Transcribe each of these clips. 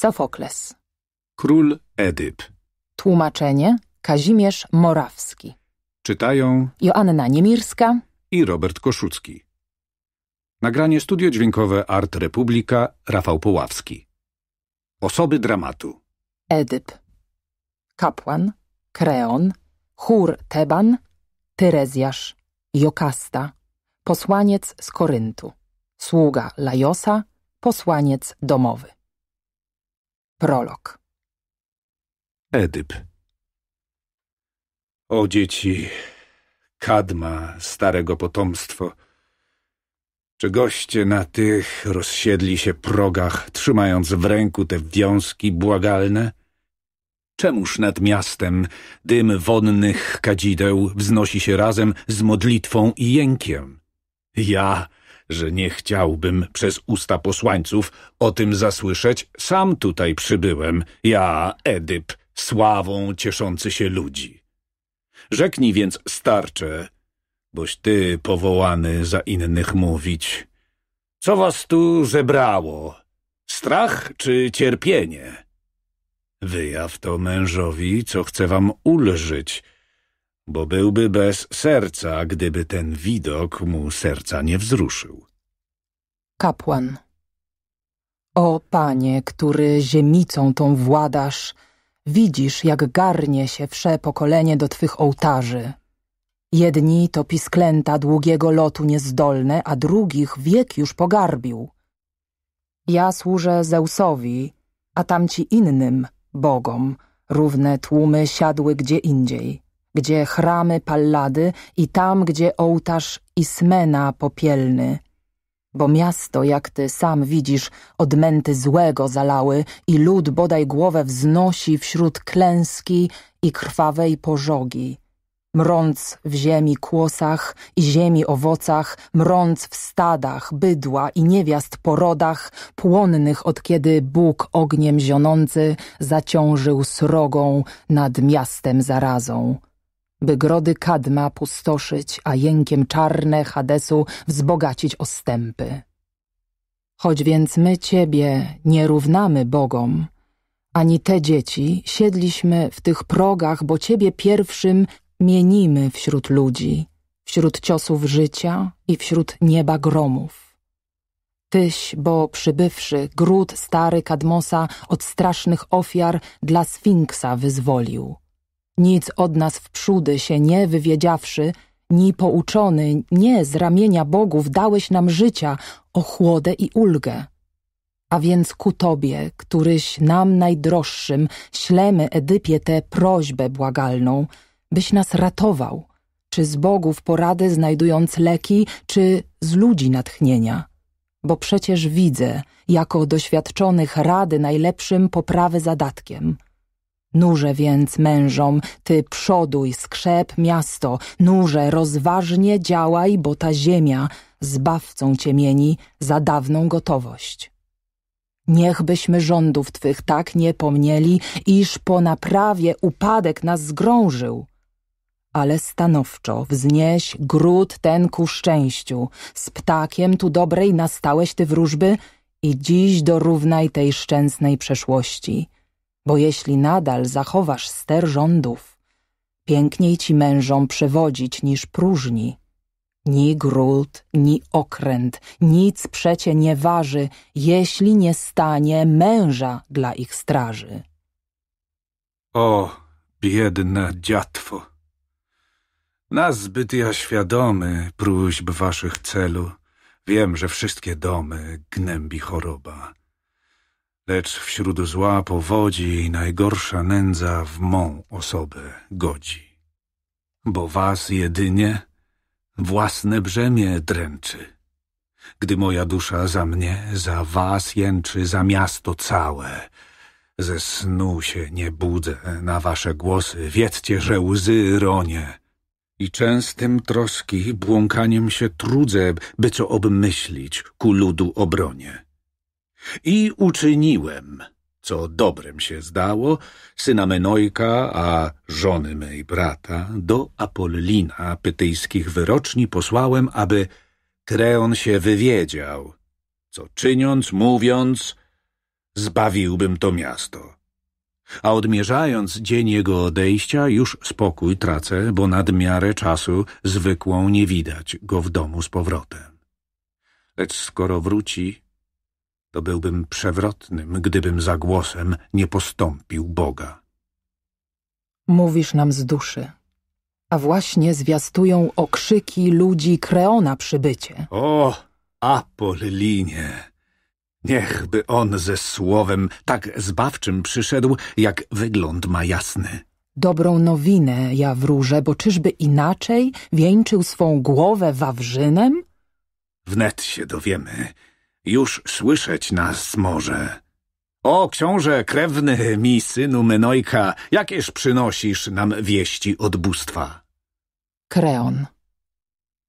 Sofokles. Król Edyp. Tłumaczenie Kazimierz Morawski. Czytają Joanna Niemirska i Robert Koszucki. Nagranie studio dźwiękowe Art Republika Rafał Poławski. Osoby dramatu. Edyp. Kapłan. Kreon. Chór Teban. Tyrezjasz. Jokasta. Posłaniec z Koryntu. Sługa Lajosa. Posłaniec domowy. Prolog. Edyp. O dzieci, kadma, starego potomstwo, czy goście na tych rozsiedli się progach, trzymając w ręku te wiązki błagalne? Czemuż nad miastem dym wonnych kadzideł wznosi się razem z modlitwą i jękiem? Ja, że nie chciałbym przez usta posłańców o tym zasłyszeć. Sam tutaj przybyłem, ja, Edyp, sławą cieszący się ludzi. Rzeknij więc starcze, boś ty powołany za innych mówić. Co was tu zebrało? Strach czy cierpienie? Wyjaw to mężowi, co chce wam ulżyć – bo byłby bez serca, gdyby ten widok mu serca nie wzruszył. Kapłan O Panie, który ziemicą tą władasz, widzisz, jak garnie się wsze pokolenie do Twych ołtarzy. Jedni to pisklęta długiego lotu niezdolne, a drugich wiek już pogarbił. Ja służę Zeusowi, a tamci innym, bogom, równe tłumy siadły gdzie indziej gdzie chramy Pallady i tam, gdzie ołtarz Ismena popielny. Bo miasto, jak ty sam widzisz, odmęty złego zalały i lud bodaj głowę wznosi wśród klęski i krwawej pożogi. Mrąc w ziemi kłosach i ziemi owocach, mrąc w stadach, bydła i niewiast porodach, płonnych od kiedy Bóg ogniem zionący zaciążył srogą nad miastem zarazą by grody Kadma pustoszyć, a jękiem czarne Hadesu wzbogacić ostępy. Choć więc my Ciebie nie równamy Bogom, ani te dzieci, siedliśmy w tych progach, bo Ciebie pierwszym mienimy wśród ludzi, wśród ciosów życia i wśród nieba gromów. Tyś, bo przybywszy, gród stary Kadmosa od strasznych ofiar dla Sfinksa wyzwolił – nic od nas w przódy się nie wywiedziawszy, ni pouczony, nie z ramienia bogów dałeś nam życia, chłodę i ulgę. A więc ku Tobie, któryś nam najdroższym, ślemy Edypie tę prośbę błagalną, byś nas ratował, czy z bogów porady znajdując leki, czy z ludzi natchnienia. Bo przecież widzę, jako doświadczonych rady najlepszym poprawę zadatkiem – Nurze więc mężom, ty przoduj, skrzep miasto, nurze rozważnie działaj, bo ta ziemia zbawcą cię mieni za dawną gotowość. Niechbyśmy rządów twych tak nie pomnieli, iż po naprawie upadek nas zgrążył. Ale stanowczo wznieś gród ten ku szczęściu, z ptakiem tu dobrej nastałeś ty wróżby i dziś dorównaj tej szczęsnej przeszłości – bo jeśli nadal zachowasz ster rządów, piękniej ci mężom przewodzić niż próżni. Ni gród, ni okręt, nic przecie nie waży, jeśli nie stanie męża dla ich straży. O, biedna dziatwo! Nazbyt ja świadomy próśb waszych celu, wiem, że wszystkie domy gnębi choroba lecz wśród zła powodzi najgorsza nędza w mą osobę godzi. Bo was jedynie własne brzemię dręczy. Gdy moja dusza za mnie, za was jęczy, za miasto całe. Ze snu się nie budzę na wasze głosy, wiedzcie, że łzy ronie. I częstym troski błąkaniem się trudzę, by co obmyślić ku ludu obronie. I uczyniłem, co dobrem się zdało, syna Menojka, a żony mej brata, do Apollina pytyjskich wyroczni posłałem, aby Kreon się wywiedział, co czyniąc, mówiąc, zbawiłbym to miasto. A odmierzając dzień jego odejścia, już spokój tracę, bo nad miarę czasu zwykłą nie widać go w domu z powrotem. Lecz skoro wróci, to byłbym przewrotnym, gdybym za głosem nie postąpił Boga. Mówisz nam z duszy, a właśnie zwiastują okrzyki ludzi Kreona przybycie. O, Apolinie! Niechby on ze słowem tak zbawczym przyszedł, jak wygląd ma jasny. Dobrą nowinę ja wróżę, bo czyżby inaczej wieńczył swą głowę Wawrzynem? Wnet się dowiemy, już słyszeć nas może. O, książę krewny mi synu Menojka, jakież przynosisz nam wieści od bóstwa? Kreon.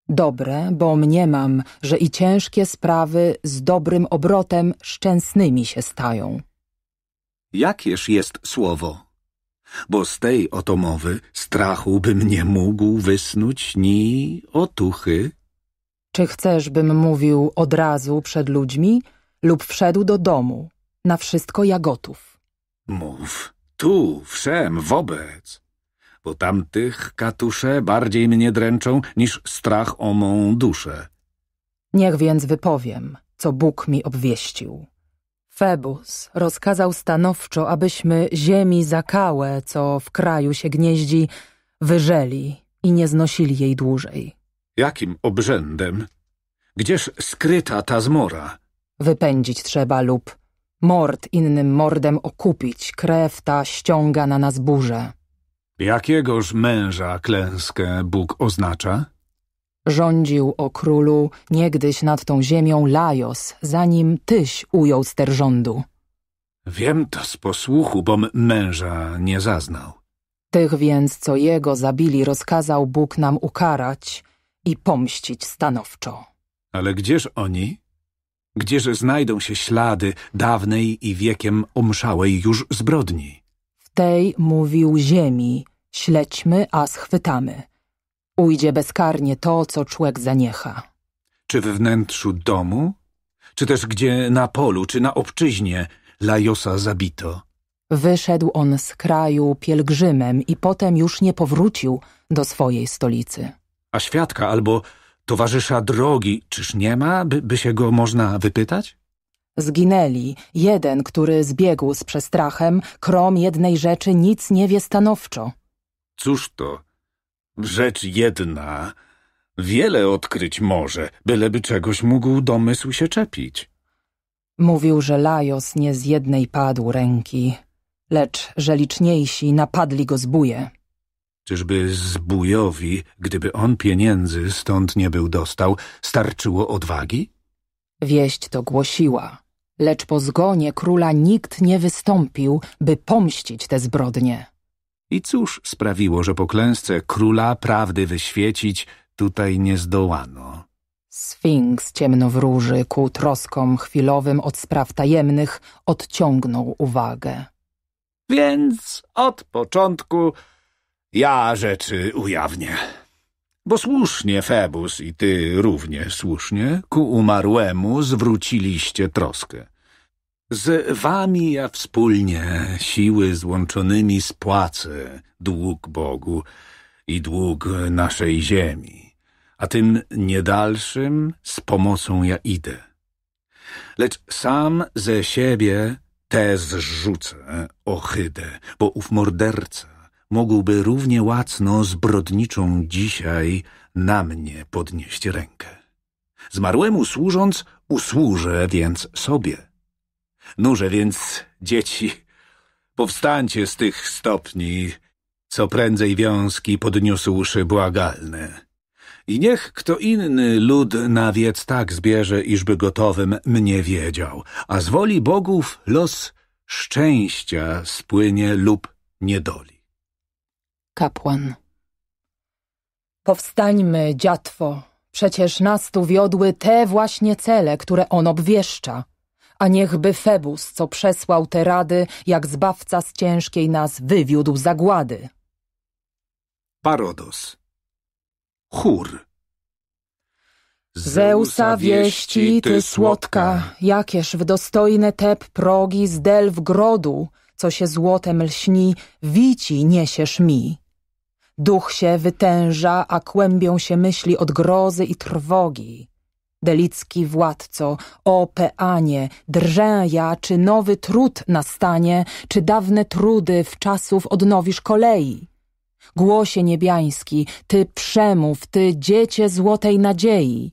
Dobre, bo mniemam, że i ciężkie sprawy z dobrym obrotem szczęsnymi się stają. Jakież jest słowo? Bo z tej oto mowy strachu bym nie mógł wysnuć ni otuchy, czy chcesz, bym mówił od razu przed ludźmi lub wszedł do domu? Na wszystko ja gotów. Mów, tu, wszem, wobec. Bo tamtych katusze bardziej mnie dręczą niż strach o mą duszę. Niech więc wypowiem, co Bóg mi obwieścił. Febus rozkazał stanowczo, abyśmy ziemi zakałę, co w kraju się gnieździ, wyżeli i nie znosili jej dłużej. Jakim obrzędem? Gdzież skryta ta zmora? Wypędzić trzeba lub mord innym mordem okupić. Krew ta ściąga na nas burzę. Jakiegoż męża klęskę Bóg oznacza? Rządził o królu niegdyś nad tą ziemią Lajos, zanim tyś ujął ster rządu. Wiem to z posłuchu, bom męża nie zaznał. Tych więc, co jego zabili, rozkazał Bóg nam ukarać, i pomścić stanowczo. Ale gdzież oni? Gdzież znajdą się ślady dawnej i wiekiem omszałej już zbrodni? W tej mówił ziemi, śledźmy, a schwytamy. Ujdzie bezkarnie to, co człek zaniecha. Czy we wnętrzu domu? Czy też gdzie na polu, czy na obczyźnie Lajosa zabito? Wyszedł on z kraju pielgrzymem i potem już nie powrócił do swojej stolicy. A świadka albo towarzysza drogi, czyż nie ma, by, by się go można wypytać? Zginęli. Jeden, który zbiegł z przestrachem, krom jednej rzeczy nic nie wie stanowczo. Cóż to? Rzecz jedna. Wiele odkryć może, byleby czegoś mógł domysł się czepić. Mówił, że Lajos nie z jednej padł ręki, lecz że liczniejsi napadli go z buje. Czyżby zbójowi, gdyby on pieniędzy stąd nie był dostał, starczyło odwagi? Wieść to głosiła, lecz po zgonie króla nikt nie wystąpił, by pomścić te zbrodnie. I cóż sprawiło, że po klęsce króla prawdy wyświecić tutaj nie zdołano? Sfinks ciemnowróży ku troskom chwilowym od spraw tajemnych odciągnął uwagę. Więc od początku ja rzeczy ujawnię. Bo słusznie, Febus, i ty równie słusznie, ku umarłemu zwróciliście troskę. Z wami ja wspólnie siły złączonymi spłacę dług Bogu i dług naszej ziemi, a tym niedalszym z pomocą ja idę. Lecz sam ze siebie te zrzucę ohydę, bo ów morderca mógłby równie łacno zbrodniczą dzisiaj na mnie podnieść rękę. Zmarłemu służąc, usłużę więc sobie. Nurze więc, dzieci, powstańcie z tych stopni, co prędzej wiązki podniósłszy błagalne. I niech kto inny lud na wiec tak zbierze, iżby gotowym mnie wiedział, a z woli bogów los szczęścia spłynie lub niedoli. Kapłan. Powstańmy, dziatwo. Przecież nas tu wiodły te właśnie cele, które on obwieszcza. A niechby Febus, co przesłał te rady, jak zbawca z ciężkiej nas wywiódł zagłady. Parodos. Chór. Zeusa wieści, ty słodka, jakież w dostojne teb progi z delw grodu, co się złotem lśni, wici niesiesz mi. Duch się wytęża, a kłębią się myśli od grozy i trwogi. Delicki władco, o peanie, drżę ja, czy nowy trud nastanie, czy dawne trudy w czasów odnowisz kolei. Głosie niebiański, ty przemów, ty dziecię złotej nadziei.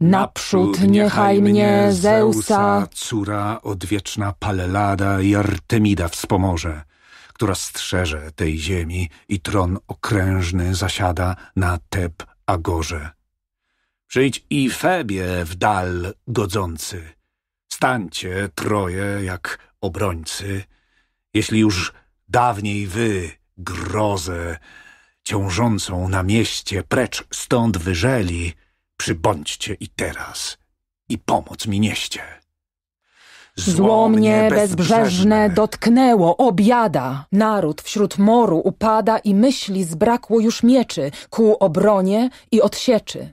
Naprzód niechaj mnie Zeusa, córa odwieczna Palelada i Artemida wspomoże która strzeże tej ziemi i tron okrężny zasiada na Teb Agorze. Przyjdź i Febie w dal godzący. Stańcie troje jak obrońcy, jeśli już dawniej wy grozę ciążącą na mieście precz stąd wyżeli, przybądźcie i teraz i pomoc mi nieście. Zło mnie bezbrzeżne dotknęło, obiada. Naród wśród moru upada i myśli zbrakło już mieczy ku obronie i odsieczy.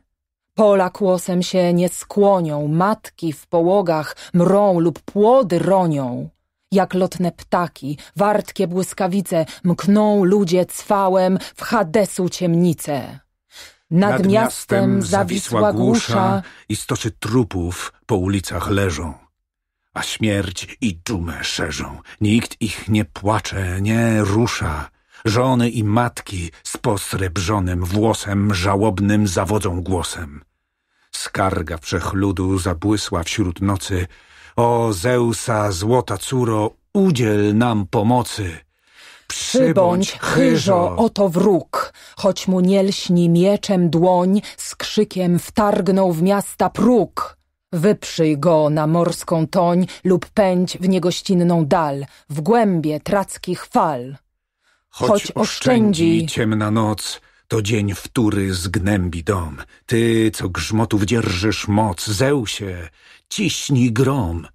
Pola kłosem się nie skłonią, matki w połogach mrą lub płody ronią. Jak lotne ptaki, wartkie błyskawice, mkną ludzie cwałem w Hadesu ciemnice. Nad, Nad miastem zawisła, zawisła głusza i stoczy trupów po ulicach leżą a śmierć i dumę szerzą. Nikt ich nie płacze, nie rusza. Żony i matki z posrebrzonym włosem żałobnym zawodzą głosem. Skarga ludu zabłysła wśród nocy. O Zeusa, złota córo, udziel nam pomocy. Przybądź, chyżo, oto wróg, choć mu nie lśni mieczem dłoń, z krzykiem wtargnął w miasta próg. Wyprzyj go na morską toń lub pędź w niegościnną dal, w głębie trackich fal. Choć, Choć oszczędzi ciemna noc, to dzień wtóry zgnębi dom. Ty, co grzmotów dzierżysz moc, Zeusie, ciśnij grom.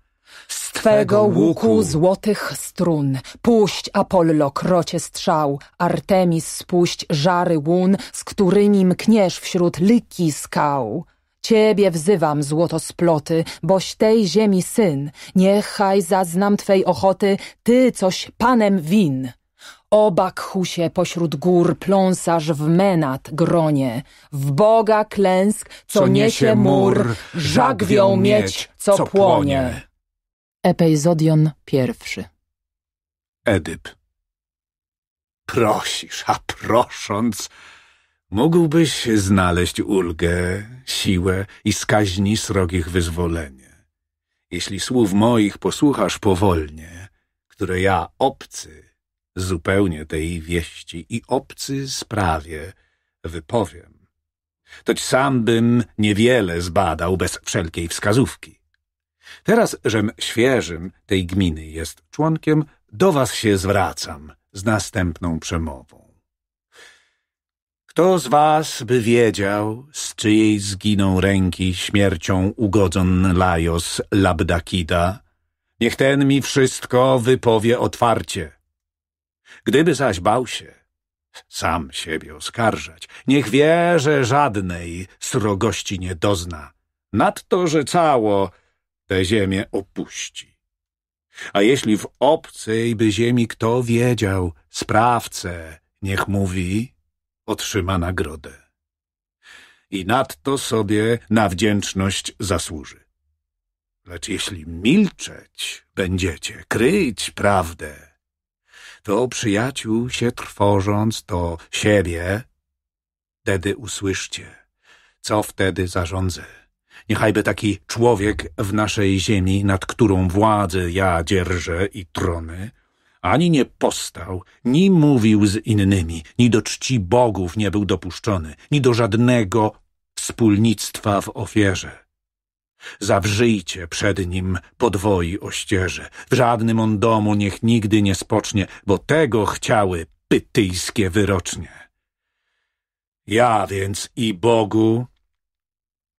Z twego łuku, łuku złotych strun Puść, Apollo, krocie strzał Artemis, spuść żary łun Z którymi mkniesz wśród lyki skał Ciebie wzywam, złoto sploty, boś tej ziemi syn. Niechaj zaznam Twej ochoty, Ty coś panem win. O Bakhusie pośród gór pląsasz w menat gronie, w Boga klęsk, co, co niesie mur, żagwią mieć, co, co płonie. Epejzodion pierwszy Edyp Prosisz, a prosząc mógłbyś znaleźć ulgę, siłę i skaźni srogich wyzwolenie. Jeśli słów moich posłuchasz powolnie, które ja obcy zupełnie tej wieści i obcy sprawie wypowiem, toć sam bym niewiele zbadał bez wszelkiej wskazówki. Teraz, żem świeżym tej gminy jest członkiem, do was się zwracam z następną przemową. Kto z was by wiedział, z czyjej zginą ręki śmiercią ugodzon Lajos Labdakida? Niech ten mi wszystko wypowie otwarcie. Gdyby zaś bał się, sam siebie oskarżać, niech wie, że żadnej srogości nie dozna, nadto, że cało tę ziemię opuści. A jeśli w obcej by ziemi kto wiedział, sprawcę niech mówi, otrzyma nagrodę. I nadto sobie na wdzięczność zasłuży. Lecz jeśli milczeć będziecie, kryć prawdę, to przyjaciół się trwożąc, to siebie, wtedy usłyszcie, co wtedy zarządzę. Niechajby taki człowiek w naszej ziemi, nad którą władzę ja dzierżę i trony, ani nie postał, ni mówił z innymi, ni do czci bogów nie był dopuszczony, ni do żadnego wspólnictwa w ofierze. Zawrzyjcie przed nim podwoi ościeże, w żadnym on domu niech nigdy nie spocznie, bo tego chciały pytyjskie wyrocznie. Ja więc i Bogu,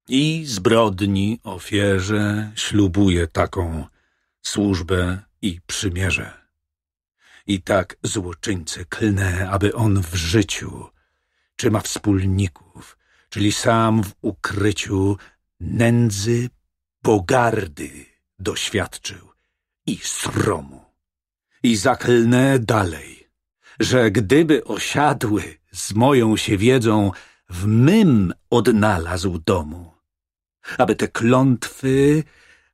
i zbrodni ofierze ślubuję taką służbę i przymierze. I tak złoczyńcę klnę, aby on w życiu, czy ma wspólników, czyli sam w ukryciu nędzy pogardy doświadczył i sromu. I zaklnę dalej, że gdyby osiadły z moją się wiedzą, w mym odnalazł domu, aby te klątwy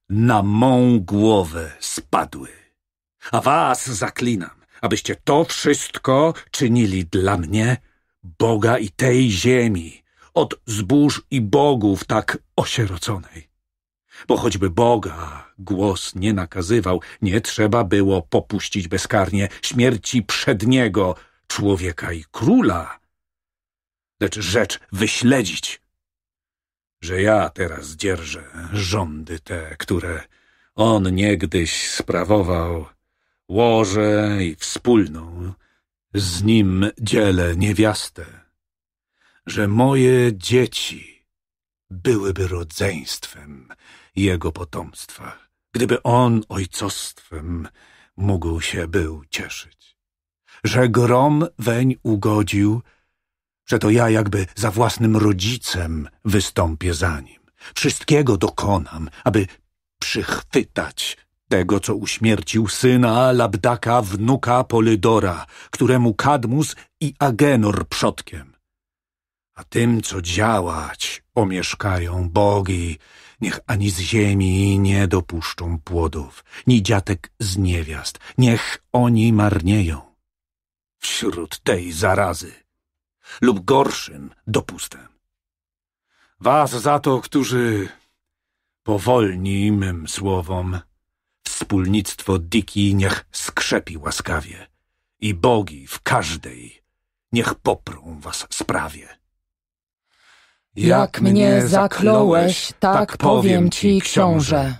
na mą głowę spadły. A was zaklinam, abyście to wszystko czynili dla mnie, Boga i tej ziemi, od zbóż i bogów tak osieroconej. Bo choćby Boga głos nie nakazywał, nie trzeba było popuścić bezkarnie śmierci przedniego człowieka i króla, lecz rzecz wyśledzić, że ja teraz dzierżę rządy te, które on niegdyś sprawował łoże i wspólną, z nim dzielę niewiastę, że moje dzieci byłyby rodzeństwem jego potomstwa, gdyby on ojcostwem mógł się był cieszyć, że grom weń ugodził, że to ja jakby za własnym rodzicem wystąpię za nim. Wszystkiego dokonam, aby przychwytać tego, co uśmiercił syna Labdaka, wnuka Polydora, któremu Kadmus i Agenor przodkiem. A tym, co działać, omieszkają bogi, niech ani z ziemi nie dopuszczą płodów, ni dziatek z niewiast, niech oni marnieją. Wśród tej zarazy lub gorszym dopustem. Was za to, którzy powolni mym słowom wspólnictwo Diki niech skrzepi łaskawie i bogi w każdej niech poprą was sprawie. Jak mnie zakląłeś, tak, tak powiem ci, książę.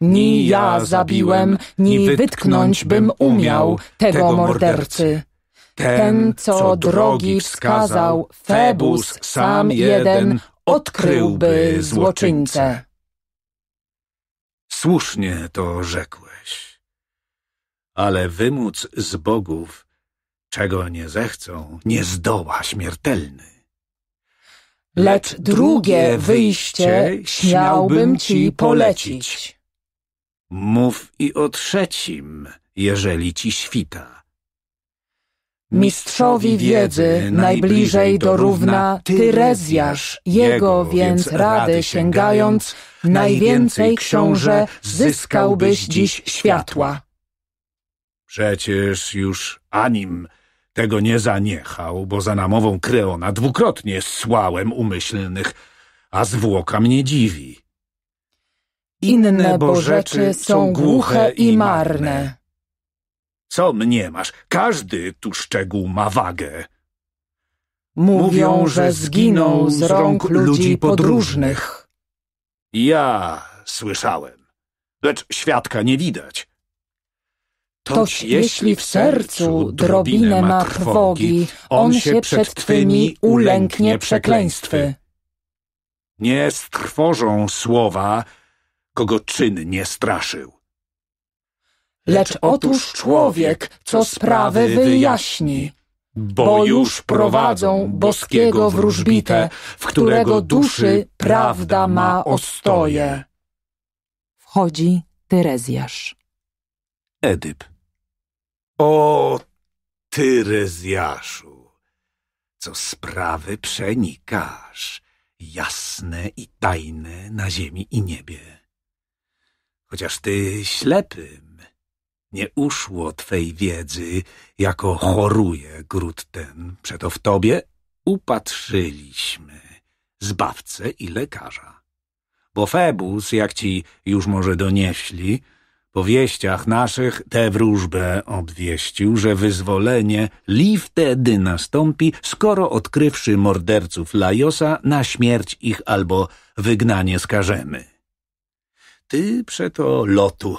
Ni ja zabiłem, ni wytknąć bym umiał tego mordercy. Ten, co drogi wskazał, Febus sam jeden odkryłby złoczyńcę. Słusznie to rzekłeś. Ale wymóc z bogów, czego nie zechcą, nie zdoła śmiertelny. Lecz drugie wyjście śmiałbym ci polecić. Mów i o trzecim, jeżeli ci świta, Mistrzowi wiedzy najbliżej dorówna Tyrezjasz, jego więc rady sięgając, najwięcej książę zyskałbyś dziś światła. Przecież już Anim tego nie zaniechał, bo za namową Kreona dwukrotnie słałem umyślnych, a zwłoka mnie dziwi. Inne, bo rzeczy są głuche i marne co mniemasz? Każdy tu szczegół ma wagę. Mówią, że zginął z rąk ludzi podróżnych. Ja słyszałem, lecz świadka nie widać. Toć jeśli w sercu drobinę ma trwogi, on się przed twymi ulęknie przekleństwy. Nie strwożą słowa, kogo czyn nie straszył. Lecz otóż człowiek, co sprawy wyjaśni, bo już prowadzą boskiego wróżbite, w którego duszy prawda ma ostoję. Wchodzi Tyrezjasz. Edyp. O, Tyrezjaszu, co sprawy przenikasz, jasne i tajne na ziemi i niebie. Chociaż ty ślepy nie uszło Twej wiedzy, jako choruje gród ten. Przeto w Tobie upatrzyliśmy zbawcę i lekarza. Bo Febus, jak Ci już może donieśli, po wieściach naszych tę wróżbę obwieścił, że wyzwolenie li wtedy nastąpi, skoro odkrywszy morderców Lajosa, na śmierć ich albo wygnanie skażemy. Ty przeto lotu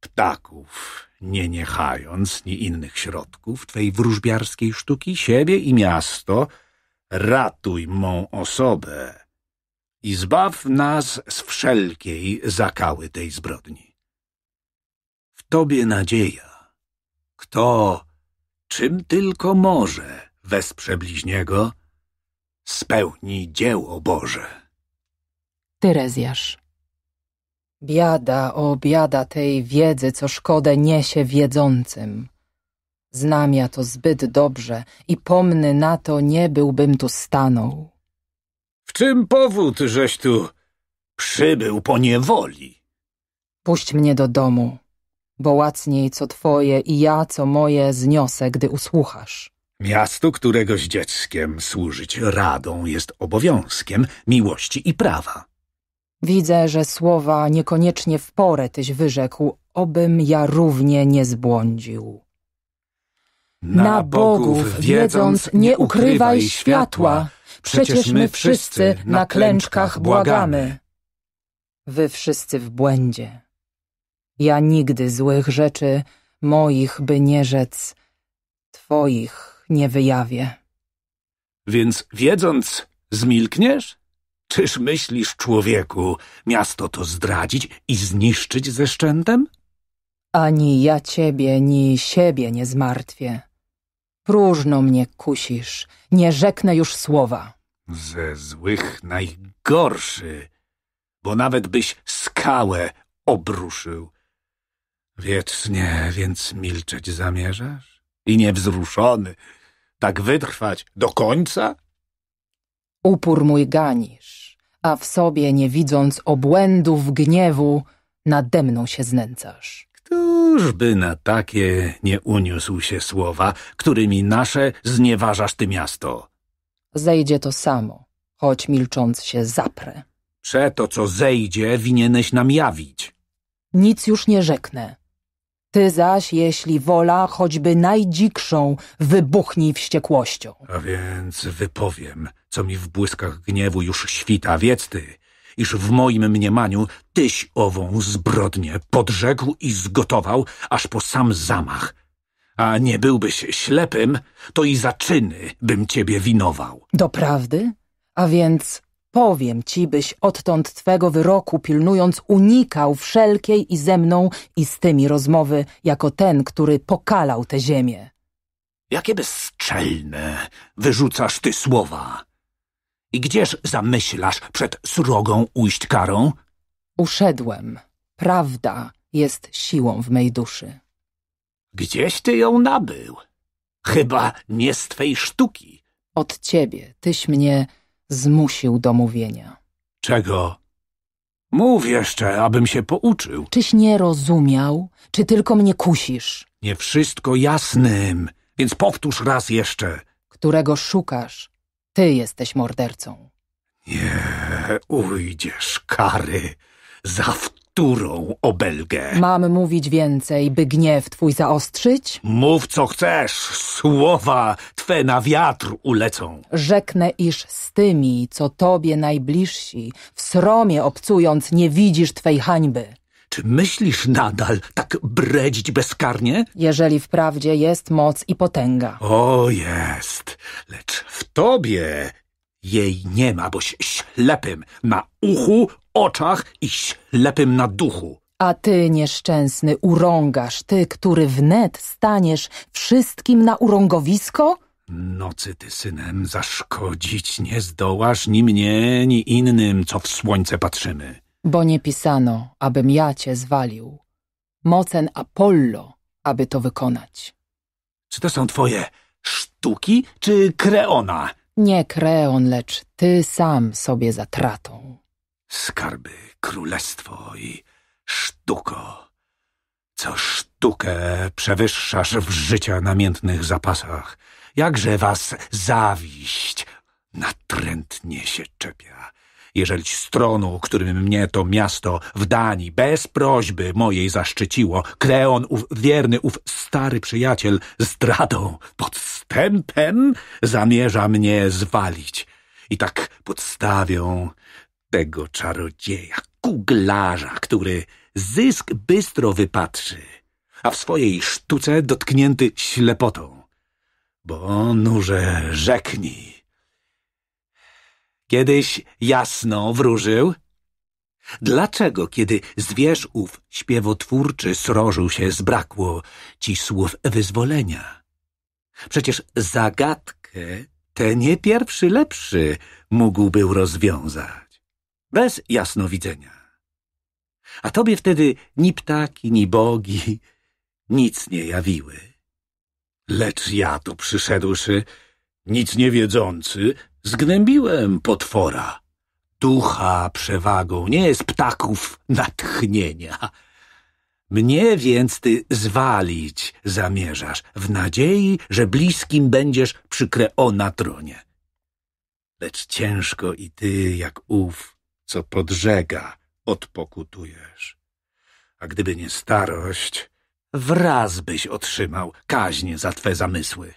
ptaków nie niechając ni innych środków Twej wróżbiarskiej sztuki, siebie i miasto, ratuj mą osobę i zbaw nas z wszelkiej zakały tej zbrodni. W Tobie nadzieja, kto, czym tylko może, wesprze bliźniego, spełni dzieło Boże. Terezjasz Biada, o biada tej wiedzy, co szkodę niesie wiedzącym. Znam ja to zbyt dobrze i pomny na to nie byłbym tu stanął. W czym powód, żeś tu przybył po niewoli? Puść mnie do domu, bo łacniej co twoje i ja co moje zniosę, gdy usłuchasz. Miastu, któregoś dzieckiem służyć radą jest obowiązkiem miłości i prawa. Widzę, że słowa niekoniecznie w porę tyś wyrzekł, obym ja równie nie zbłądził. Na bogów wiedząc nie ukrywaj światła, przecież my wszyscy na klęczkach błagamy. Wy wszyscy w błędzie. Ja nigdy złych rzeczy moich by nie rzec, twoich nie wyjawię. Więc wiedząc, zmilkniesz? Czyż myślisz, człowieku, miasto to zdradzić i zniszczyć ze szczętem? Ani ja ciebie, ni siebie nie zmartwię. Próżno mnie kusisz, nie rzeknę już słowa. Ze złych najgorszy, bo nawet byś skałę obruszył. Wiecznie więc milczeć zamierzasz? I niewzruszony, tak wytrwać do końca? Upór mój ganisz a w sobie nie widząc obłędów gniewu, nade mną się znęcasz. Któż by na takie nie uniósł się słowa, którymi nasze znieważasz ty miasto? Zejdzie to samo, choć milcząc się zaprę. Prze to, co zejdzie, winieneś nam jawić. Nic już nie rzeknę. Ty zaś, jeśli wola, choćby najdzikszą, wybuchnij wściekłością. A więc wypowiem co mi w błyskach gniewu już świta, wiedz ty, iż w moim mniemaniu tyś ową zbrodnię podrzekł i zgotował aż po sam zamach. A nie byłbyś ślepym, to i za czyny bym ciebie winował. Doprawdy? A więc powiem ci, byś odtąd twego wyroku pilnując unikał wszelkiej i ze mną i z tymi rozmowy, jako ten, który pokalał tę ziemię. Jakie bezczelne wyrzucasz ty słowa! I gdzież zamyślasz przed srogą ujść karą? Uszedłem. Prawda jest siłą w mej duszy. Gdzieś ty ją nabył? Chyba nie z twej sztuki. Od ciebie tyś mnie zmusił do mówienia. Czego? Mów jeszcze, abym się pouczył. Czyś nie rozumiał? Czy tylko mnie kusisz? Nie wszystko jasnym, więc powtórz raz jeszcze. Którego szukasz, ty jesteś mordercą. Nie ujdziesz kary za wtórą obelgę. Mam mówić więcej, by gniew twój zaostrzyć? Mów co chcesz, słowa twe na wiatr ulecą. Rzeknę, iż z tymi, co tobie najbliżsi, w sromie obcując, nie widzisz twej hańby. Czy myślisz nadal tak bredzić bezkarnie? Jeżeli wprawdzie jest moc i potęga. O, jest. Lecz w tobie jej nie ma, boś ślepym na uchu, oczach i ślepym na duchu. A ty, nieszczęsny, urągasz, ty, który wnet staniesz wszystkim na urągowisko? Nocy ty synem zaszkodzić nie zdołasz ni mnie, ni innym, co w słońce patrzymy. Bo nie pisano, abym ja cię zwalił. Mocen Apollo, aby to wykonać. Czy to są twoje sztuki, czy kreona? Nie kreon, lecz ty sam sobie zatratą. Skarby, królestwo i sztuko. Co sztukę przewyższasz w życia namiętnych zapasach. Jakże was zawiść natrętnie się czepia jeżeli stronu, którym mnie to miasto w Danii bez prośby mojej zaszczyciło, Kreon, ów wierny, ów stary przyjaciel, zdradą, podstępem zamierza mnie zwalić. I tak podstawią tego czarodzieja, kuglarza, który zysk bystro wypatrzy, a w swojej sztuce dotknięty ślepotą. Bo nurze rzeknij, Kiedyś jasno wróżył? Dlaczego, kiedy zwierz ów śpiewotwórczy srożył się, zbrakło ci słów wyzwolenia? Przecież zagadkę tę nie pierwszy lepszy mógł był rozwiązać, bez jasnowidzenia. A tobie wtedy ni ptaki, ni bogi nic nie jawiły. Lecz ja tu przyszedłszy, nic nie wiedzący, Zgnębiłem potwora, ducha przewagą, nie z ptaków natchnienia. Mnie więc ty zwalić zamierzasz, w nadziei, że bliskim będziesz o na tronie. Lecz ciężko i ty, jak ów, co podżega, odpokutujesz. A gdyby nie starość, wraz byś otrzymał kaźnie za twe zamysły.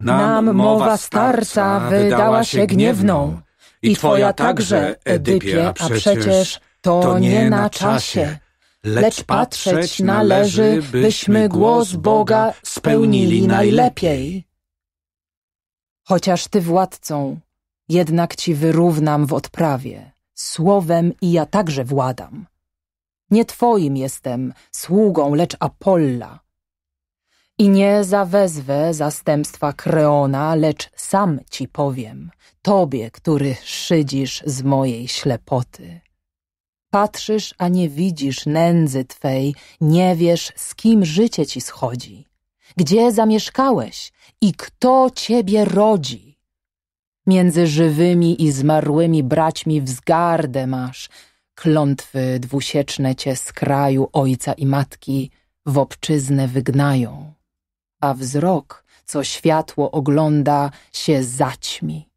Nam mowa starca wydała się gniewną i twoja także, Edypie, a przecież to nie na czasie. Lecz patrzeć należy, byśmy głos Boga spełnili najlepiej. Chociaż ty władcą, jednak ci wyrównam w odprawie. Słowem i ja także władam. Nie twoim jestem, sługą, lecz Apolla. I nie zawezwę zastępstwa Kreona, lecz sam ci powiem, tobie, który szydzisz z mojej ślepoty. Patrzysz, a nie widzisz nędzy twej, nie wiesz, z kim życie ci schodzi. Gdzie zamieszkałeś i kto ciebie rodzi? Między żywymi i zmarłymi braćmi wzgardę masz, klątwy dwusieczne cię z kraju ojca i matki w obczyznę wygnają a wzrok, co światło ogląda, się zaćmi.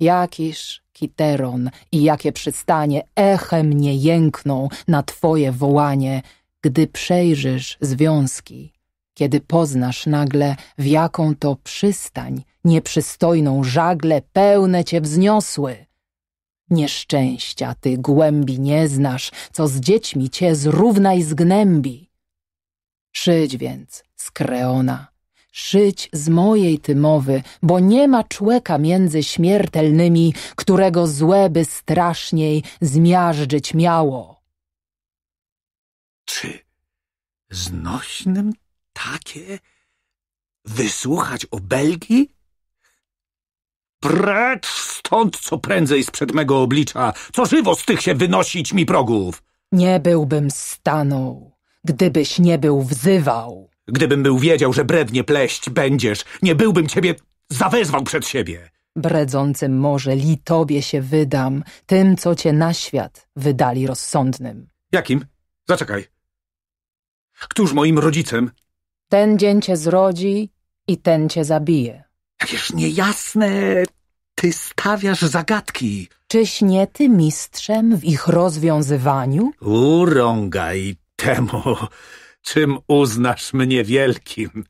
Jakiż Kiteron i jakie przystanie echem nie jękną na twoje wołanie, gdy przejrzysz związki, kiedy poznasz nagle, w jaką to przystań nieprzystojną żagle pełne cię wzniosły. Nieszczęścia ty głębi nie znasz, co z dziećmi cię zrównaj zgnębi. Szyć więc z kreona, szyć z mojej tymowy, bo nie ma człeka między śmiertelnymi, którego by straszniej zmiażdżyć miało. Czy znośnym takie wysłuchać obelgi? Precz stąd co prędzej z przed mego oblicza, co żywo z tych się wynosić mi progów! Nie byłbym stanął Gdybyś nie był wzywał. Gdybym był wiedział, że brednie pleść będziesz, nie byłbym ciebie zawezwał przed siebie. Bredzącym może li tobie się wydam, tym, co cię na świat wydali rozsądnym. Jakim? Zaczekaj. Któż moim rodzicem? Ten dzień cię zrodzi i ten cię zabije. Jakież niejasne... Ty stawiasz zagadki. Czyś nie ty mistrzem w ich rozwiązywaniu? Urągaj, temu, czym uznasz mnie wielkim.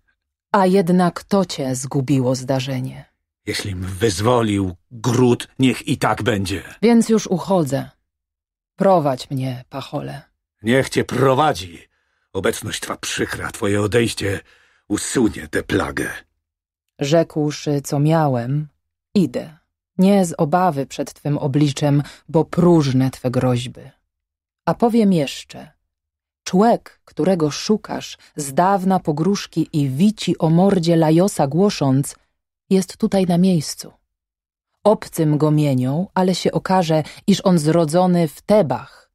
A jednak to cię zgubiło zdarzenie. Jeślim wyzwolił gród, niech i tak będzie. Więc już uchodzę. Prowadź mnie, pachole. Niech cię prowadzi. Obecność twa przykra, twoje odejście usunie tę plagę. Rzekłszy, co miałem, idę. Nie z obawy przed twym obliczem, bo próżne twe groźby. A powiem jeszcze, Człek, którego szukasz, z dawna pogróżki i wici o mordzie Lajosa głosząc, jest tutaj na miejscu. Obcym go mienią, ale się okaże, iż on zrodzony w Tebach.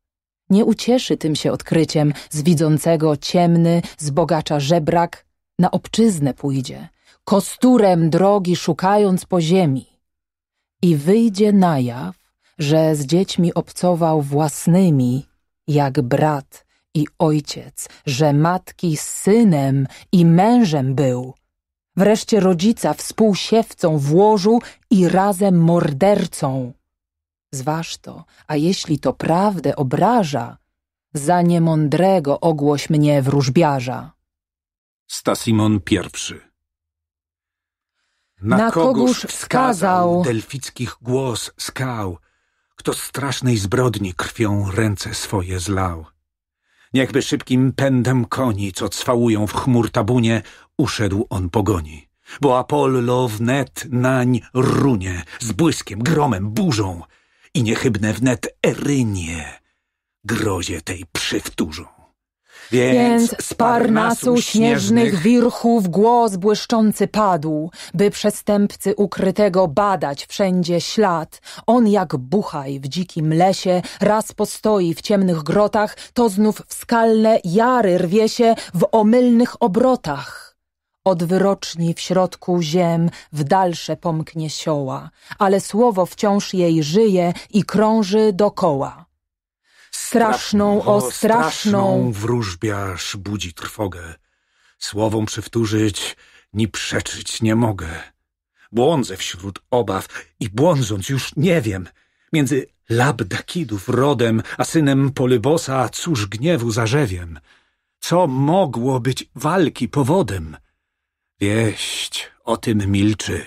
Nie ucieszy tym się odkryciem, z widzącego ciemny, z bogacza żebrak, na obczyznę pójdzie, kosturem drogi szukając po ziemi. I wyjdzie na jaw, że z dziećmi obcował własnymi, jak brat, i ojciec, że matki z synem i mężem był, wreszcie rodzica współsiewcą w łożu i razem mordercą. Zważ to, a jeśli to prawdę obraża, za niemądrego ogłoś mnie wróżbiarza. Stasimon I na, na kogóż wskazał, wskazał delfickich głos skał, kto strasznej zbrodni krwią ręce swoje zlał. Niechby szybkim pędem koni, co cwałują w chmur tabunie, uszedł on pogoni. Bo Apollo wnet nań runie, z błyskiem, gromem, burzą i niechybne wnet erynie grozie tej przywtórzą. Więc z parnasu śnieżnych wirchów głos błyszczący padł, by przestępcy ukrytego badać wszędzie ślad. On jak buchaj w dzikim lesie, raz postoi w ciemnych grotach, to znów w skalne jary rwie się w omylnych obrotach od wyroczni w środku ziem w dalsze pomknie sioła, ale słowo wciąż jej żyje i krąży dokoła straszną, o straszną. Wróżbiarz budzi trwogę. Słowom przywtórzyć ni przeczyć nie mogę. Błądzę wśród obaw i błądząc już nie wiem. Między labdakidów rodem, a synem Polybosa cóż gniewu zarzewiem. Co mogło być walki powodem? Wieść o tym milczy.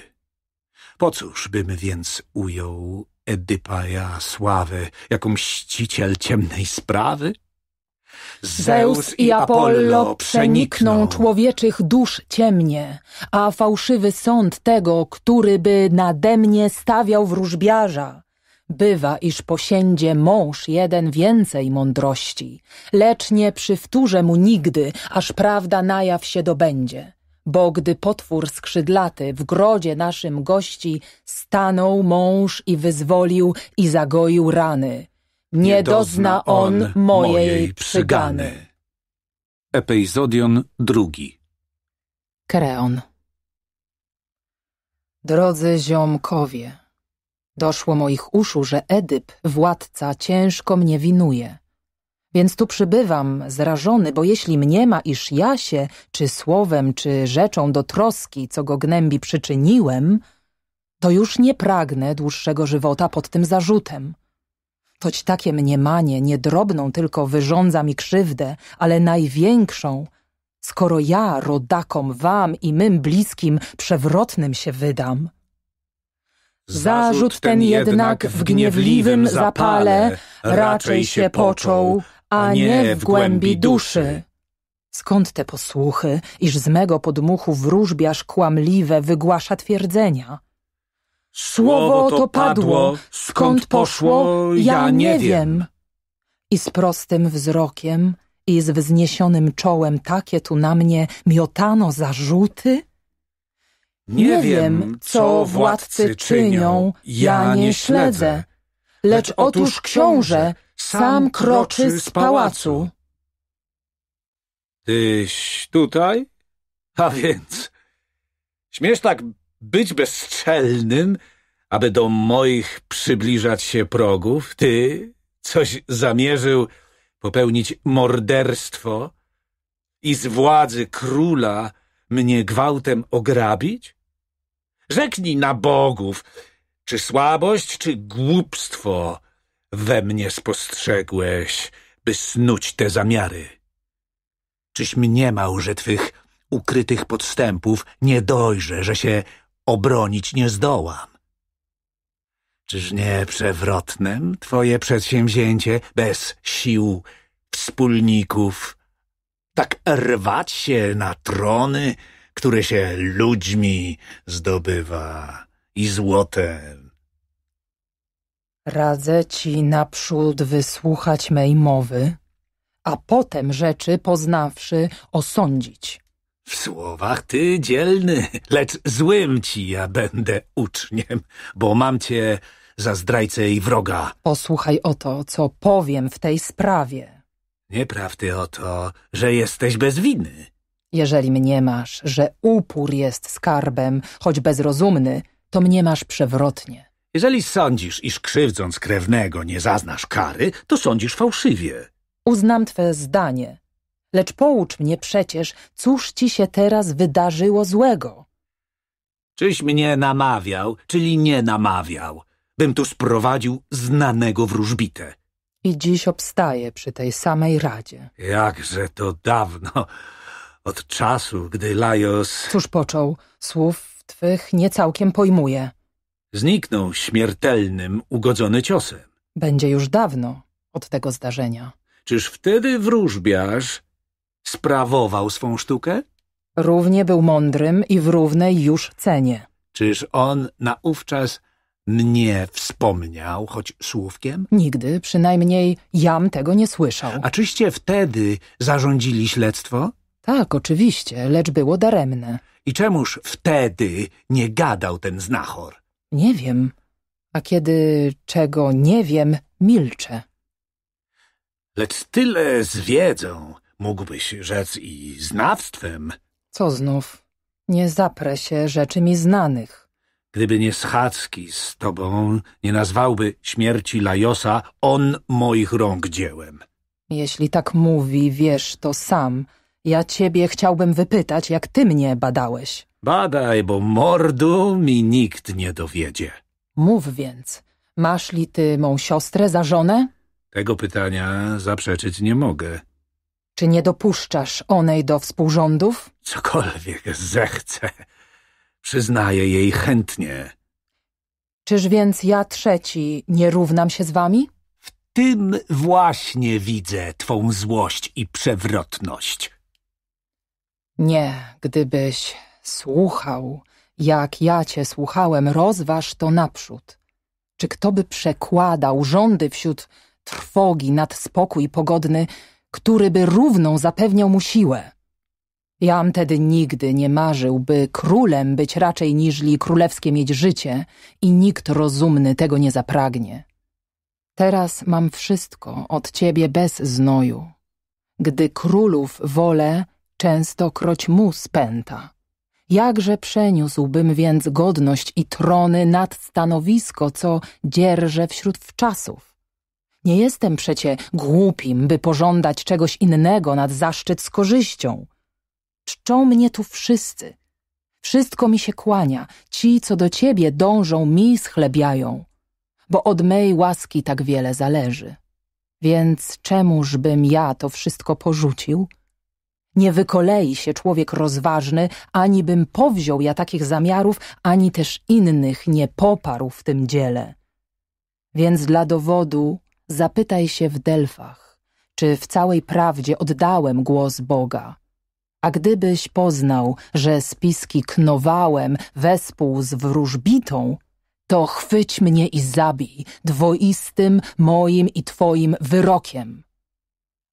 Po cóż bym więc ujął Edypa ja sławę, jako mściciel ciemnej sprawy? Zeus i Apollo przenikną człowieczych dusz ciemnie, a fałszywy sąd tego, który by nade mnie stawiał wróżbiarza. Bywa, iż posiędzie mąż jeden więcej mądrości, lecz nie przywtórzę mu nigdy, aż prawda na jaw się dobędzie. Bo gdy potwór skrzydlaty w grodzie naszym gości stanął mąż i wyzwolił i zagoił rany, nie dozna on mojej przygany. Epizodion II Kreon Drodzy ziomkowie, doszło moich uszu, że Edyp, władca, ciężko mnie winuje. Więc tu przybywam, zrażony, bo jeśli mniema, iż ja się, czy słowem, czy rzeczą do troski, co go gnębi, przyczyniłem, to już nie pragnę dłuższego żywota pod tym zarzutem. Toć takie mniemanie, niedrobną tylko wyrządza mi krzywdę, ale największą, skoro ja rodakom wam i mym bliskim przewrotnym się wydam. Zarzut ten jednak w gniewliwym zapale raczej się począł, a nie w głębi duszy. Skąd te posłuchy, iż z mego podmuchu wróżbiarz kłamliwe wygłasza twierdzenia? Słowo to padło, skąd poszło, ja nie wiem. I z prostym wzrokiem i z wzniesionym czołem takie tu na mnie miotano zarzuty? Nie wiem, co władcy czynią, ja nie śledzę. Lecz otóż, książę, sam kroczy z pałacu. Tyś tutaj? A więc, śmiesz tak być bezczelnym, aby do moich przybliżać się progów? Ty coś zamierzył popełnić morderstwo i z władzy króla mnie gwałtem ograbić? Rzeknij na bogów, czy słabość, czy głupstwo – we mnie spostrzegłeś, by snuć te zamiary? Czyś mniemał, że twych ukrytych podstępów nie dojrzę, że się obronić nie zdołam? Czyż nie przewrotnem twoje przedsięwzięcie bez sił wspólników? Tak rwać się na trony, które się ludźmi zdobywa i złotem. Radzę ci naprzód wysłuchać mej mowy, a potem rzeczy poznawszy osądzić. W słowach ty dzielny, lecz złym ci ja będę uczniem, bo mam cię za zdrajcę i wroga. Posłuchaj o to, co powiem w tej sprawie. Nieprawdy o to, że jesteś bez winy. Jeżeli mnie masz, że upór jest skarbem, choć bezrozumny, to mnie masz przewrotnie. Jeżeli sądzisz, iż krzywdząc krewnego nie zaznasz kary, to sądzisz fałszywie. Uznam twe zdanie, lecz poucz mnie przecież, cóż ci się teraz wydarzyło złego. Czyś mnie namawiał, czyli nie namawiał, bym tu sprowadził znanego wróżbitę. I dziś obstaję przy tej samej radzie. Jakże to dawno, od czasu, gdy Lajos... Cóż począł, słów twych nie całkiem pojmuję. Zniknął śmiertelnym, ugodzony ciosem. Będzie już dawno od tego zdarzenia. Czyż wtedy wróżbiarz sprawował swą sztukę? Równie był mądrym i w równej już cenie. Czyż on naówczas mnie wspomniał, choć słówkiem? Nigdy, przynajmniej jam tego nie słyszał. A czyście wtedy zarządzili śledztwo? Tak, oczywiście, lecz było daremne. I czemuż wtedy nie gadał ten znachor? Nie wiem. A kiedy czego nie wiem, milczę. Lecz tyle z wiedzą, mógłbyś rzec i znawstwem. Co znów? Nie zaprę się rzeczy mi znanych. Gdyby nie schadzki z tobą, nie nazwałby śmierci Lajosa on moich rąk dziełem. Jeśli tak mówi, wiesz to sam. Ja ciebie chciałbym wypytać, jak ty mnie badałeś. Badaj, bo mordu mi nikt nie dowiedzie. Mów więc, masz li ty mą siostrę za żonę? Tego pytania zaprzeczyć nie mogę. Czy nie dopuszczasz onej do współrządów? Cokolwiek zechce. Przyznaję jej chętnie. Czyż więc ja trzeci nie równam się z wami? W tym właśnie widzę twą złość i przewrotność. Nie, gdybyś słuchał, jak ja cię słuchałem, rozważ to naprzód. Czy kto by przekładał rządy wśród trwogi nad spokój pogodny, który by równą zapewniał mu siłę? Jam tedy nigdy nie marzył, by królem być raczej niżli królewskie mieć życie i nikt rozumny tego nie zapragnie. Teraz mam wszystko od ciebie bez znoju. Gdy królów wolę, często kroć mu spęta. Jakże przeniósłbym więc godność i trony nad stanowisko, co dzierżę wśród wczasów? Nie jestem przecie głupim, by pożądać czegoś innego nad zaszczyt z korzyścią. Czczą mnie tu wszyscy. Wszystko mi się kłania, ci, co do ciebie dążą, mi schlebiają, bo od mej łaski tak wiele zależy. Więc czemużbym ja to wszystko porzucił? Nie wykolei się człowiek rozważny, ani bym powziął ja takich zamiarów, ani też innych nie poparł w tym dziele. Więc dla dowodu zapytaj się w Delfach, czy w całej prawdzie oddałem głos Boga. A gdybyś poznał, że spiski knowałem wespół z wróżbitą, to chwyć mnie i zabij dwoistym moim i twoim wyrokiem.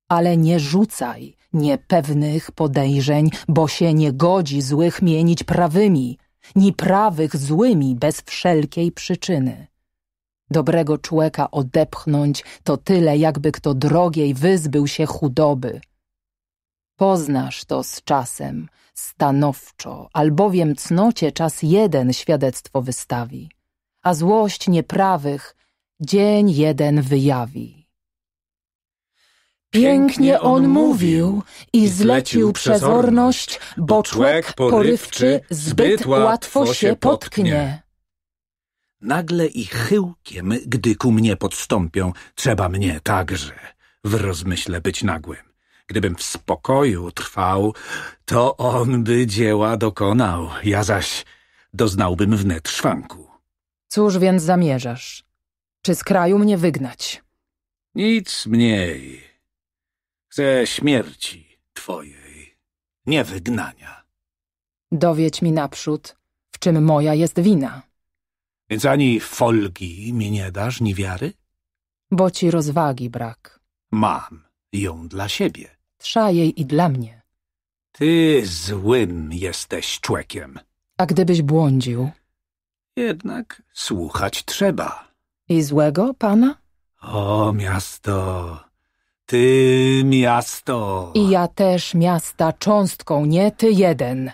Ale nie rzucaj niepewnych podejrzeń, bo się nie godzi złych mienić prawymi, ni prawych złymi bez wszelkiej przyczyny. Dobrego człowieka odepchnąć to tyle, jakby kto drogiej wyzbył się chudoby. Poznasz to z czasem, stanowczo, albowiem cnocie czas jeden świadectwo wystawi, a złość nieprawych dzień jeden wyjawi. Pięknie on mówił i zlecił przezorność, bo człek porywczy zbyt łatwo się potknie. Nagle i chyłkiem, gdy ku mnie podstąpią, trzeba mnie także w rozmyśle być nagłym. Gdybym w spokoju trwał, to on by dzieła dokonał, ja zaś doznałbym wnet szwanku. Cóż więc zamierzasz? Czy z kraju mnie wygnać? Nic mniej Chcę śmierci twojej, nie wygnania. Dowiedź mi naprzód, w czym moja jest wina. Więc ani folgi mi nie dasz, ni wiary? Bo ci rozwagi brak. Mam ją dla siebie. Trza jej i dla mnie. Ty złym jesteś człekiem. A gdybyś błądził? Jednak słuchać trzeba. I złego pana? O miasto, ty miasto. I ja też miasta cząstką, nie ty jeden.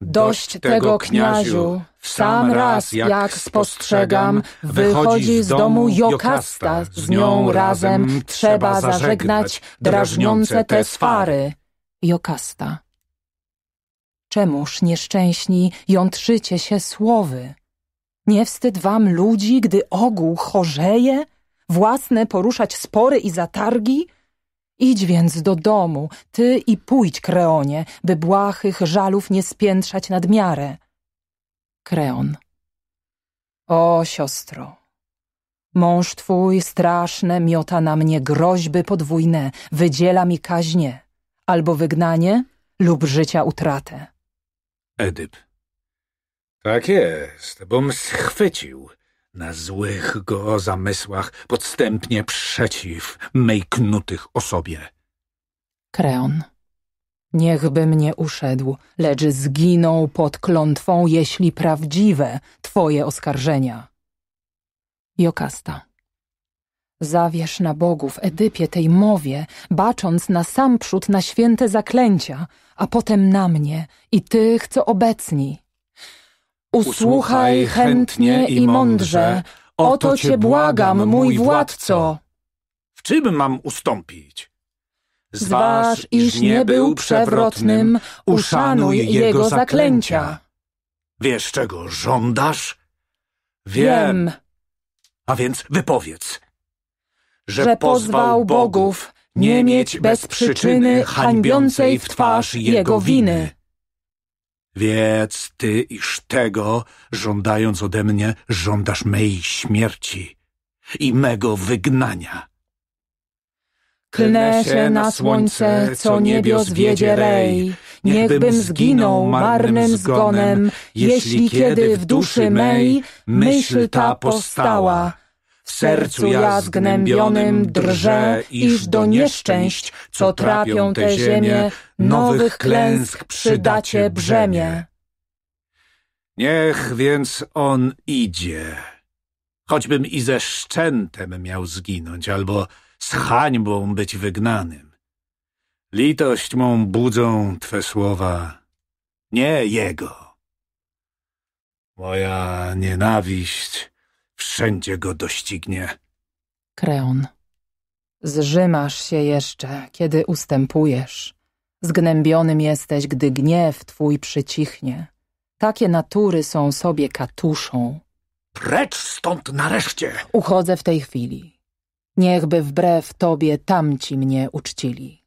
Dość, Dość tego kniaziu, w sam raz jak, jak spostrzegam, wychodzi z domu Jokasta, z nią razem trzeba zażegnać drażniące te sfary Jokasta. Czemuż nieszczęśni jątrzycie się słowy? Nie wstyd wam ludzi, gdy ogół chorzeje? własne poruszać spory i zatargi? Idź więc do domu, ty i pójdź, Kreonie, by błahych żalów nie spiętrzać nad miarę. Kreon. O, siostro, mąż twój straszne miota na mnie groźby podwójne, wydziela mi kaźnie, albo wygnanie, lub życia utratę. Edyp. Tak jest, bom schwycił na złych go zamysłach, podstępnie przeciw mej knutych osobie. Kreon. Niechby mnie uszedł, lecz zginął pod klątwą, jeśli prawdziwe twoje oskarżenia. Jokasta. Zawiesz na bogów Edypie tej mowie, bacząc na sam przód na święte zaklęcia, a potem na mnie i tych, co obecni. Usłuchaj chętnie i mądrze, o to cię błagam, mój władco. W czym mam ustąpić? Zważ, iż nie był przewrotnym, uszanuj jego zaklęcia. Wiesz, czego żądasz? Wiem. A więc wypowiedz, że, że pozwał bogów nie mieć bez przyczyny hańbiącej w twarz jego winy. Wiedz ty, iż tego, żądając ode mnie, żądasz mej śmierci i mego wygnania. Klnę się na słońce, co niebios wiedzie rej, niechbym zginął marnym zgonem, jeśli kiedy w duszy mej myśl ta postała w sercu ja zgnębionym drżę, iż do nieszczęść, co trapią te ziemie, nowych klęsk przydacie brzemię. Niech więc on idzie. Choćbym i ze szczętem miał zginąć, albo z hańbą być wygnanym. Litość mą budzą Twe słowa, nie jego. Moja nienawiść wszędzie go doścignie. Kreon. Zrzymasz się jeszcze, kiedy ustępujesz. Zgnębionym jesteś, gdy gniew twój przycichnie. Takie natury są sobie katuszą. Precz stąd nareszcie! Uchodzę w tej chwili. Niechby wbrew tobie tamci mnie uczcili.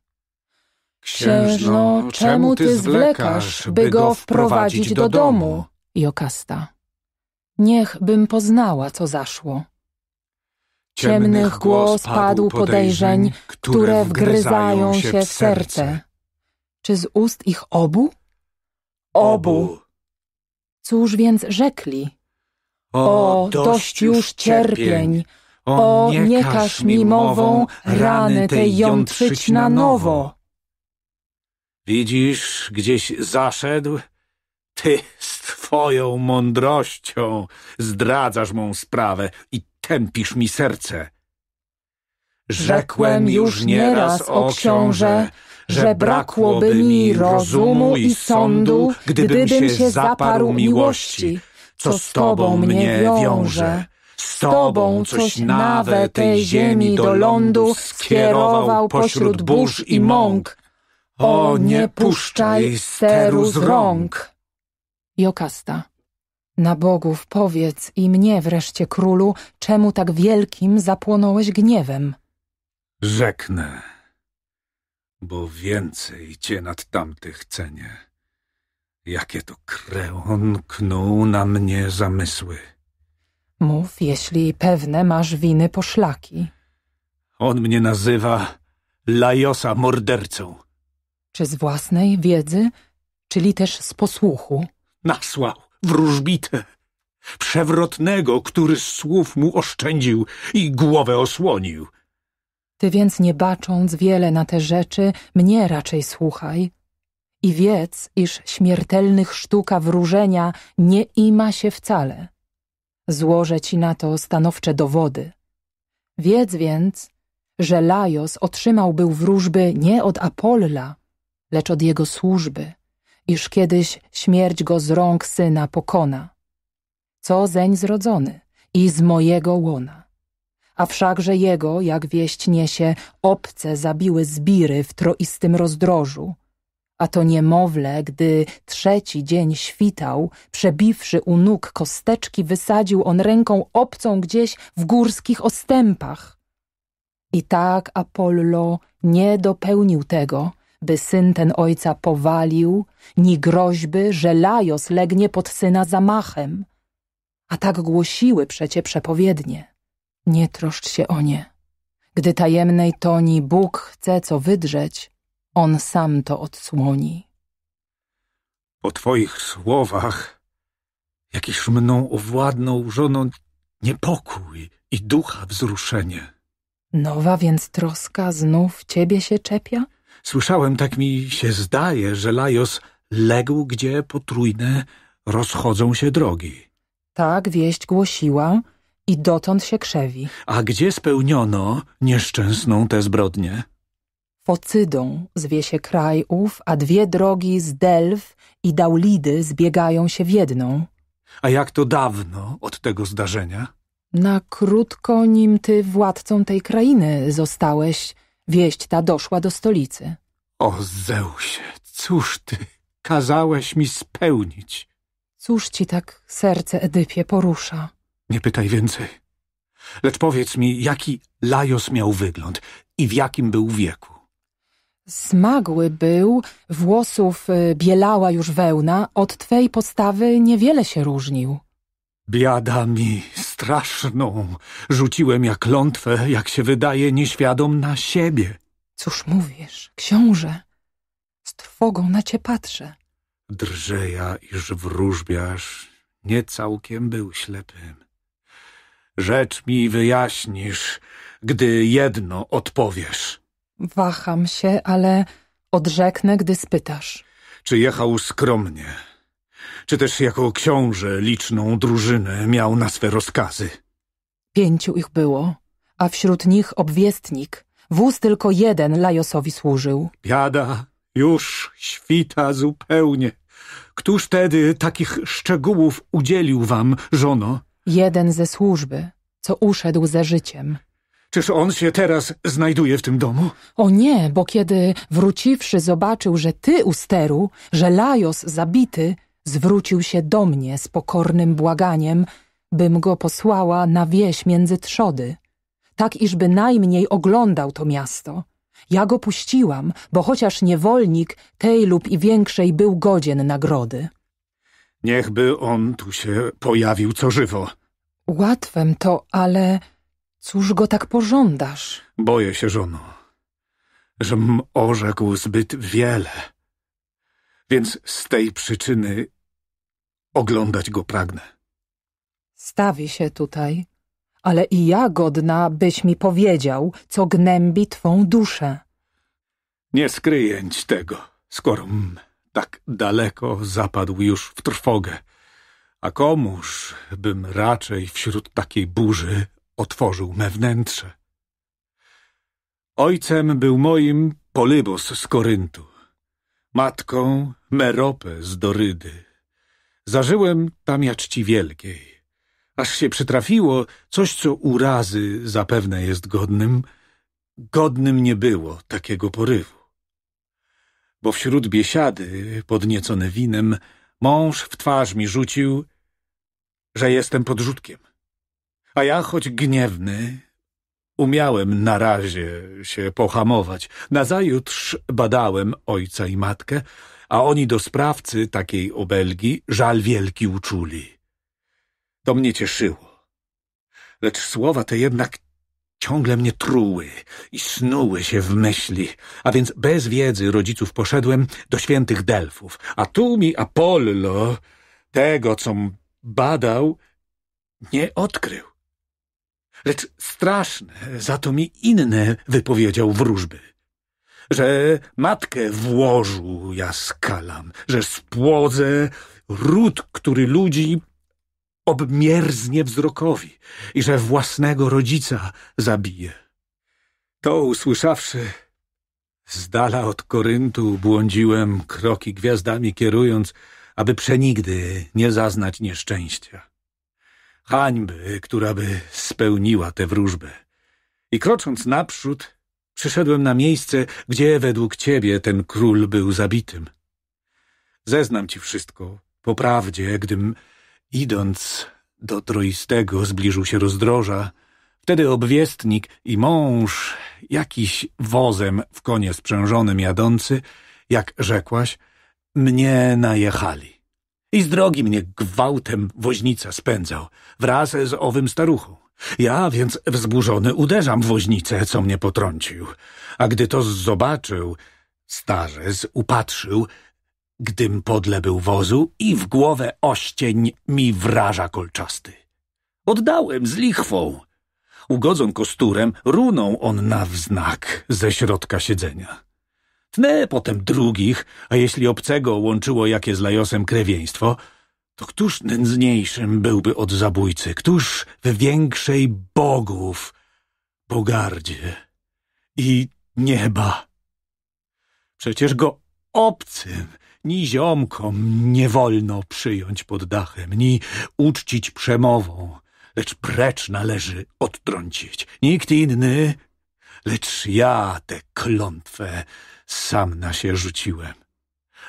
Księżno, czemu ty zwlekasz, by go wprowadzić do domu? Jokasta niech bym poznała, co zaszło. Ciemnych głos padł podejrzeń, które wgryzają się w serce. Czy z ust ich obu? Obu! Cóż więc rzekli? O, dość już cierpień! O, nie każ mi mową rany tej jątrzyć na nowo! Widzisz, gdzieś zaszedł, ty z twoją mądrością zdradzasz mą sprawę i tępisz mi serce. Rzekłem już nieraz, o książę, że brakłoby mi rozumu i sądu, gdybym się zaparł miłości, co z tobą mnie wiąże. Z tobą coś nawet tej ziemi do lądu skierował pośród burz i mąk. O, nie puszczaj steru z rąk! Jokasta. Na bogów powiedz i mnie wreszcie, królu, czemu tak wielkim zapłonąłeś gniewem? Rzeknę, bo więcej cię nad tamtych cenię. Jakie to kreon knuł na mnie zamysły. Mów, jeśli pewne masz winy poszlaki. On mnie nazywa Lajosa mordercą. Czy z własnej wiedzy, czyli też z posłuchu? nasłał wróżbite przewrotnego, który z słów mu oszczędził i głowę osłonił. Ty więc nie bacząc wiele na te rzeczy, mnie raczej słuchaj. I wiedz, iż śmiertelnych sztuka wróżenia nie ima się wcale. Złożę ci na to stanowcze dowody. Wiedz więc, że Lajos otrzymał był wróżby nie od Apolla, lecz od jego służby iż kiedyś śmierć go z rąk syna pokona. Co zeń zrodzony i z mojego łona. A wszakże jego, jak wieść niesie, obce zabiły zbiry w troistym rozdrożu. A to niemowlę, gdy trzeci dzień świtał, przebiwszy u nóg kosteczki, wysadził on ręką obcą gdzieś w górskich ostępach. I tak Apollo nie dopełnił tego, by syn ten ojca powalił, ni groźby, że Lajos legnie pod syna zamachem. A tak głosiły przecie przepowiednie. Nie troszcz się o nie. Gdy tajemnej toni Bóg chce co wydrzeć, On sam to odsłoni. Po Twoich słowach jakiś mną owładnął żoną niepokój i ducha wzruszenie. Nowa więc troska znów Ciebie się czepia? Słyszałem, tak mi się zdaje, że Lajos legł, gdzie potrójne rozchodzą się drogi. Tak wieść głosiła i dotąd się krzewi. A gdzie spełniono nieszczęsną tę zbrodnię? Focydą zwie się kraj ów, a dwie drogi z Delw i Daulidy zbiegają się w jedną. A jak to dawno od tego zdarzenia? Na krótko nim ty władcą tej krainy zostałeś – Wieść ta doszła do stolicy. O Zeusie, cóż ty kazałeś mi spełnić? Cóż ci tak serce Edypie porusza? Nie pytaj więcej. Lecz powiedz mi, jaki Lajos miał wygląd i w jakim był wieku? Zmagły był, włosów y, bielała już wełna, od twej postawy niewiele się różnił. Biada mi straszną rzuciłem jak klątwę, jak się wydaje, nieświadom na siebie. Cóż mówisz, książę? Z trwogą na cię patrzę. Drże iż wróżbiarz nie całkiem był ślepym. Rzecz mi wyjaśnisz, gdy jedno odpowiesz. Waham się, ale odrzeknę, gdy spytasz. Czy jechał skromnie? czy też jako książę liczną drużynę miał na swe rozkazy. Pięciu ich było, a wśród nich obwiestnik. Wóz tylko jeden Lajosowi służył. Biada, już świta zupełnie. Któż tedy takich szczegółów udzielił wam, żono? Jeden ze służby, co uszedł ze życiem. Czyż on się teraz znajduje w tym domu? O nie, bo kiedy wróciwszy zobaczył, że ty, Usteru, że Lajos zabity, zwrócił się do mnie z pokornym błaganiem, bym go posłała na wieś między trzody, tak iż bynajmniej oglądał to miasto. Ja go puściłam, bo chociaż niewolnik tej lub i większej był godzien nagrody. Niechby on tu się pojawił co żywo. Łatwem to, ale cóż go tak pożądasz? Boję się, żono, żem orzekł zbyt wiele. Więc z tej przyczyny Oglądać go pragnę. Stawi się tutaj, ale i ja godna, byś mi powiedział, co gnębi twą duszę. Nie skryjęć tego, skoro mm, tak daleko zapadł już w trwogę. A komuż bym raczej wśród takiej burzy otworzył me wnętrze? Ojcem był moim Polybos z Koryntu, matką Merope z Dorydy, Zażyłem jaczci wielkiej. Aż się przytrafiło coś, co urazy zapewne jest godnym. Godnym nie było takiego porywu. Bo wśród biesiady, podniecony winem, mąż w twarz mi rzucił, że jestem podrzutkiem. A ja, choć gniewny, umiałem na razie się pohamować. Nazajutrz badałem ojca i matkę, a oni do sprawcy takiej obelgi żal wielki uczuli. To mnie cieszyło. Lecz słowa te jednak ciągle mnie truły i snuły się w myśli, a więc bez wiedzy rodziców poszedłem do świętych Delfów, a tu mi Apollo tego, co badał, nie odkrył. Lecz straszne za to mi inne wypowiedział wróżby że matkę w łożu ja skalam, że spłodzę ród, który ludzi obmierznie wzrokowi i że własnego rodzica zabije. To usłyszawszy, z dala od Koryntu błądziłem kroki gwiazdami kierując, aby przenigdy nie zaznać nieszczęścia. Hańby, która by spełniła tę wróżbę. I krocząc naprzód, Przyszedłem na miejsce, gdzie według ciebie ten król był zabitym. Zeznam ci wszystko, po prawdzie, gdym, idąc do Troistego, zbliżył się rozdroża, Wtedy obwiestnik i mąż, jakiś wozem w konie sprzężonym jadący, jak rzekłaś, mnie najechali. I z drogi mnie gwałtem woźnica spędzał, wraz z owym staruchą. Ja więc wzburzony uderzam w woźnicę, co mnie potrącił. A gdy to zobaczył, starzec upatrzył, gdym podle był wozu i w głowę oścień mi wraża kolczasty. Oddałem z lichwą. Ugodzon kosturem runął on na wznak ze środka siedzenia. Tnę potem drugich, a jeśli obcego łączyło jakie z Lajosem krewieństwo – to któż nędzniejszym byłby od zabójcy? Któż w większej bogów pogardzie i nieba? Przecież go obcym, ni ziomkom nie wolno przyjąć pod dachem, ni uczcić przemową, lecz precz należy odtrącić. Nikt inny, lecz ja tę klątwę sam na się rzuciłem,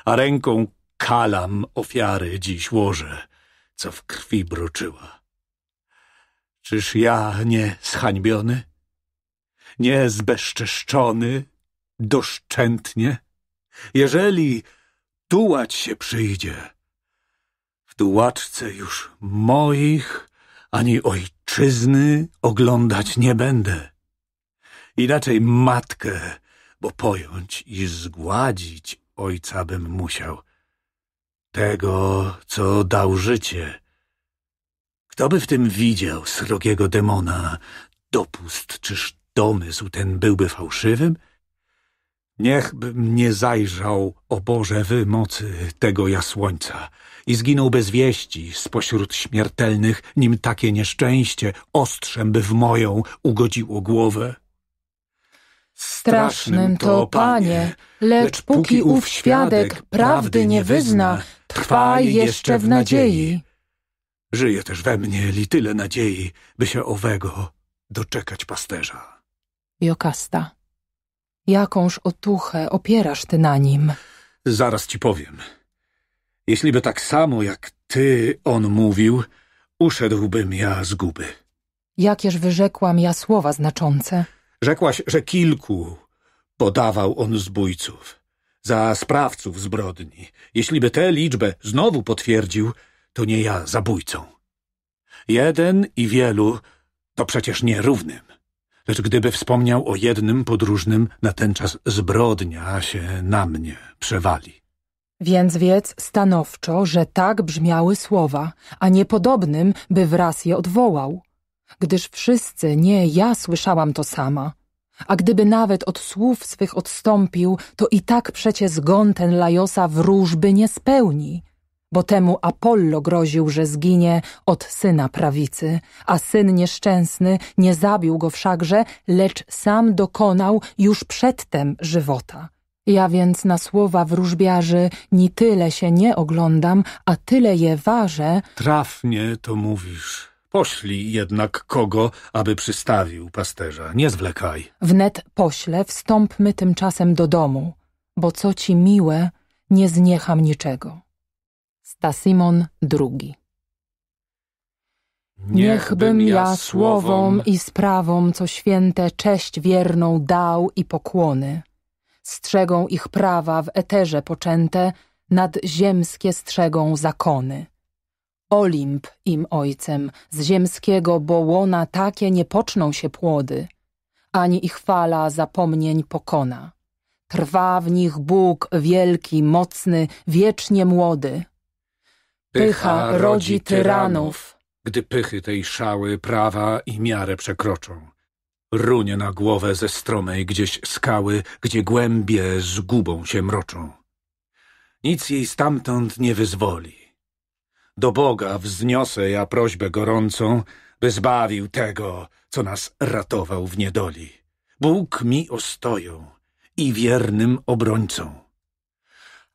a ręką kalam ofiary dziś łoże, co w krwi bruczyła. Czyż ja nie zhańbiony, nie zbezczeszczony doszczętnie, jeżeli tułać się przyjdzie, w tułaczce już moich ani ojczyzny oglądać nie będę. Inaczej matkę, bo pojąć i zgładzić ojca bym musiał, tego, co dał życie. Kto by w tym widział srogiego demona? Dopust czyż domysł ten byłby fałszywym? Niechbym nie zajrzał, o Boże, wy mocy tego jasłońca i zginął bez wieści spośród śmiertelnych, nim takie nieszczęście ostrzem by w moją ugodziło głowę. Strasznym to, panie, lecz póki ów świadek prawdy nie wyzna, trwa jeszcze w nadziei. Żyje też we mnie li tyle nadziei, by się owego doczekać pasterza. Jokasta, jakąż otuchę opierasz ty na nim? Zaraz ci powiem. Jeśliby tak samo jak ty on mówił, uszedłbym ja z guby. Jakież wyrzekłam ja słowa znaczące? Rzekłaś, że kilku podawał on zbójców za sprawców zbrodni. Jeśliby tę liczbę znowu potwierdził, to nie ja zabójcą. Jeden i wielu to przecież nierównym. Lecz gdyby wspomniał o jednym podróżnym, natenczas zbrodnia się na mnie przewali. Więc wiedz stanowczo, że tak brzmiały słowa, a niepodobnym, by wraz je odwołał. Gdyż wszyscy, nie ja słyszałam to sama, a gdyby nawet od słów swych odstąpił, to i tak przecie zgon ten Lajosa wróżby nie spełni, bo temu Apollo groził, że zginie od syna prawicy, a syn nieszczęsny nie zabił go wszakże, lecz sam dokonał już przedtem żywota. Ja więc na słowa wróżbiarzy ni tyle się nie oglądam, a tyle je ważę. Trafnie to mówisz. Poślij jednak kogo, aby przystawił pasterza. Nie zwlekaj. Wnet pośle, wstąpmy tymczasem do domu, bo co ci miłe, nie zniecham niczego. Stasimon II Niechbym ja słowom i sprawom, co święte, cześć wierną dał i pokłony. Strzegą ich prawa w eterze poczęte, nad ziemskie strzegą zakony. Olimp im ojcem, z ziemskiego bołona takie nie poczną się płody, ani ich fala zapomnień pokona. Trwa w nich Bóg wielki, mocny, wiecznie młody. Pycha rodzi tyranów, gdy pychy tej szały prawa i miarę przekroczą. Runie na głowę ze stromej gdzieś skały, gdzie głębie z gubą się mroczą. Nic jej stamtąd nie wyzwoli do Boga wzniosę ja prośbę gorącą, by zbawił tego, co nas ratował w niedoli. Bóg mi ostoją i wiernym obrońcą.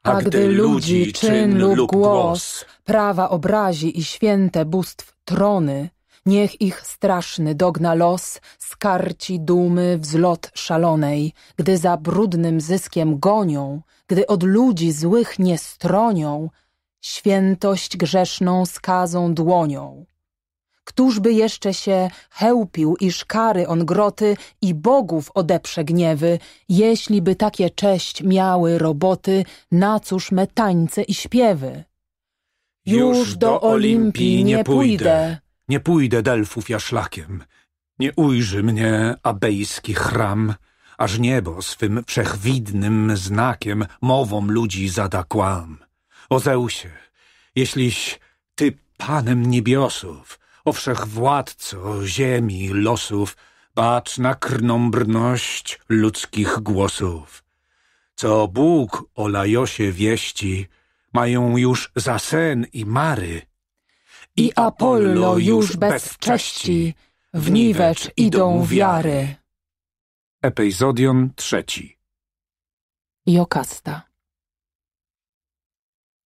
A, A gdy ludzi czyn lub głos prawa obrazi i święte bóstw trony, Niech ich straszny dogna los, skarci dumy wzlot szalonej, gdy za brudnym zyskiem gonią, gdy od ludzi złych nie stronią, świętość grzeszną skazą dłonią. Któżby jeszcze się chełpił, iż kary on groty i bogów odeprze gniewy, jeśli by takie cześć miały roboty, na cóż metańce i śpiewy? Już do Olimpii nie pójdę, nie pójdę Delfów ja szlakiem, nie ujrzy mnie abejski chram, aż niebo swym wszechwidnym znakiem mową ludzi zada kłam. O Zeusie, jeśliś ty panem niebiosów, o wszechwładco ziemi, losów, bacz na krnąbrność ludzkich głosów. Co Bóg o Lajosie wieści, mają już za sen i mary. I Apollo już bez cześci, w niwecz idą wiary. Epizodion trzeci Jokasta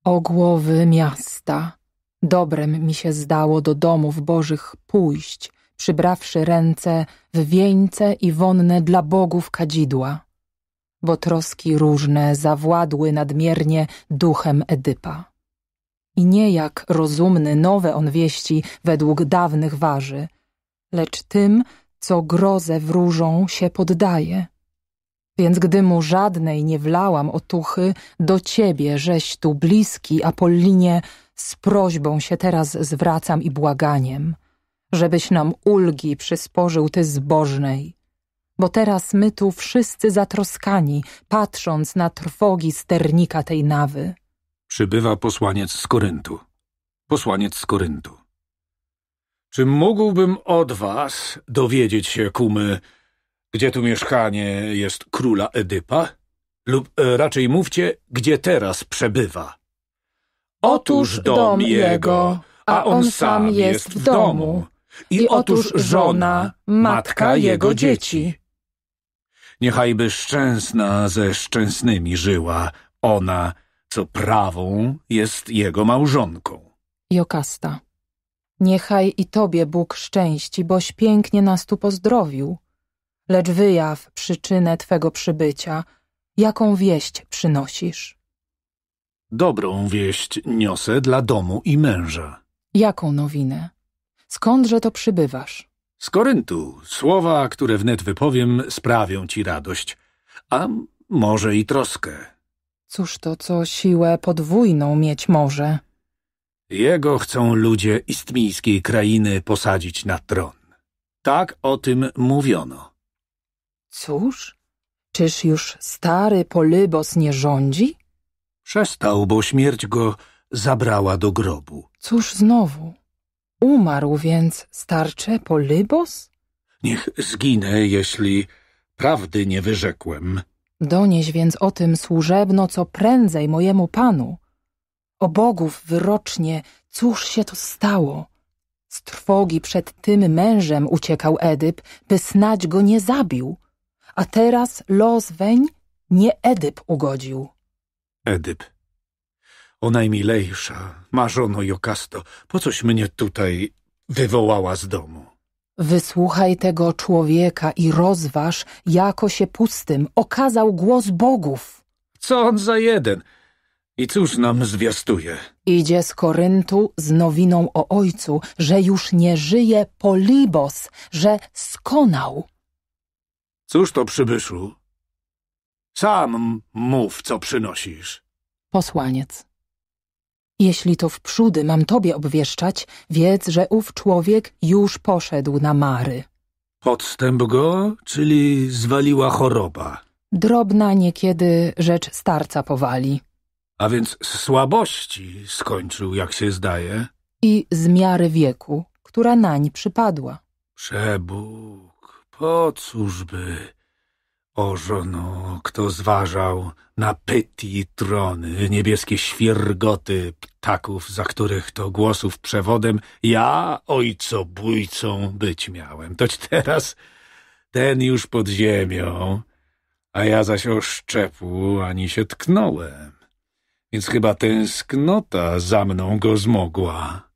o głowy miasta, dobrem mi się zdało do domów bożych pójść, przybrawszy ręce w wieńce i wonne dla bogów kadzidła, bo troski różne zawładły nadmiernie duchem Edypa. I nie jak rozumny nowe on wieści według dawnych waży, lecz tym, co grozę wróżą się poddaje – więc gdy mu żadnej nie wlałam otuchy, do ciebie, żeś tu bliski, Apollinie, z prośbą się teraz zwracam i błaganiem, żebyś nam ulgi przysporzył ty zbożnej. Bo teraz my tu wszyscy zatroskani, patrząc na trwogi sternika tej nawy. Przybywa posłaniec z Koryntu. Posłaniec z Koryntu. Czy mógłbym od was dowiedzieć się, kumy, gdzie tu mieszkanie jest króla Edypa? Lub e, raczej mówcie, gdzie teraz przebywa. Otóż dom jego, a on sam jest w domu. I otóż żona, matka jego dzieci. Niechajby szczęsna ze szczęsnymi żyła, ona, co prawą, jest jego małżonką. Jokasta. Niechaj i tobie Bóg szczęści, boś pięknie nas tu pozdrowił lecz wyjaw przyczynę Twego przybycia, jaką wieść przynosisz. Dobrą wieść niosę dla domu i męża. Jaką nowinę? Skądże to przybywasz? Z Koryntu. Słowa, które wnet wypowiem, sprawią ci radość, a może i troskę. Cóż to, co siłę podwójną mieć może? Jego chcą ludzie istmijskiej krainy posadzić na tron. Tak o tym mówiono. Cóż, czyż już stary Polybos nie rządzi? Przestał, bo śmierć go zabrała do grobu. Cóż znowu? Umarł więc starcze Polybos? Niech zginę, jeśli prawdy nie wyrzekłem. Donieś więc o tym służebno, co prędzej mojemu panu. O bogów wyrocznie, cóż się to stało? Z trwogi przed tym mężem uciekał Edyp, by snać go nie zabił a teraz los weń nie Edyp ugodził. Edyp. O najmilejsza, marzono Jokasto, po coś mnie tutaj wywołała z domu? Wysłuchaj tego człowieka i rozważ, jako się pustym okazał głos bogów. Co on za jeden? I cóż nam zwiastuje? Idzie z Koryntu z nowiną o ojcu, że już nie żyje Polibos, że skonał. Cóż to, przybyszu? Sam mów, co przynosisz. Posłaniec. Jeśli to wprzódy mam tobie obwieszczać, wiedz, że ów człowiek już poszedł na mary. Odstęp go, czyli zwaliła choroba. Drobna niekiedy rzecz starca powali. A więc z słabości skończył, jak się zdaje. I z miary wieku, która nań przypadła. Przebóg. Po cóżby, o żono, kto zważał na pyty i trony, niebieskie świergoty ptaków, za których to głosów przewodem ja ojcobójcą być miałem. Toć teraz ten już pod ziemią, a ja zaś o szczepu ani się tknąłem. Więc chyba tęsknota za mną go zmogła.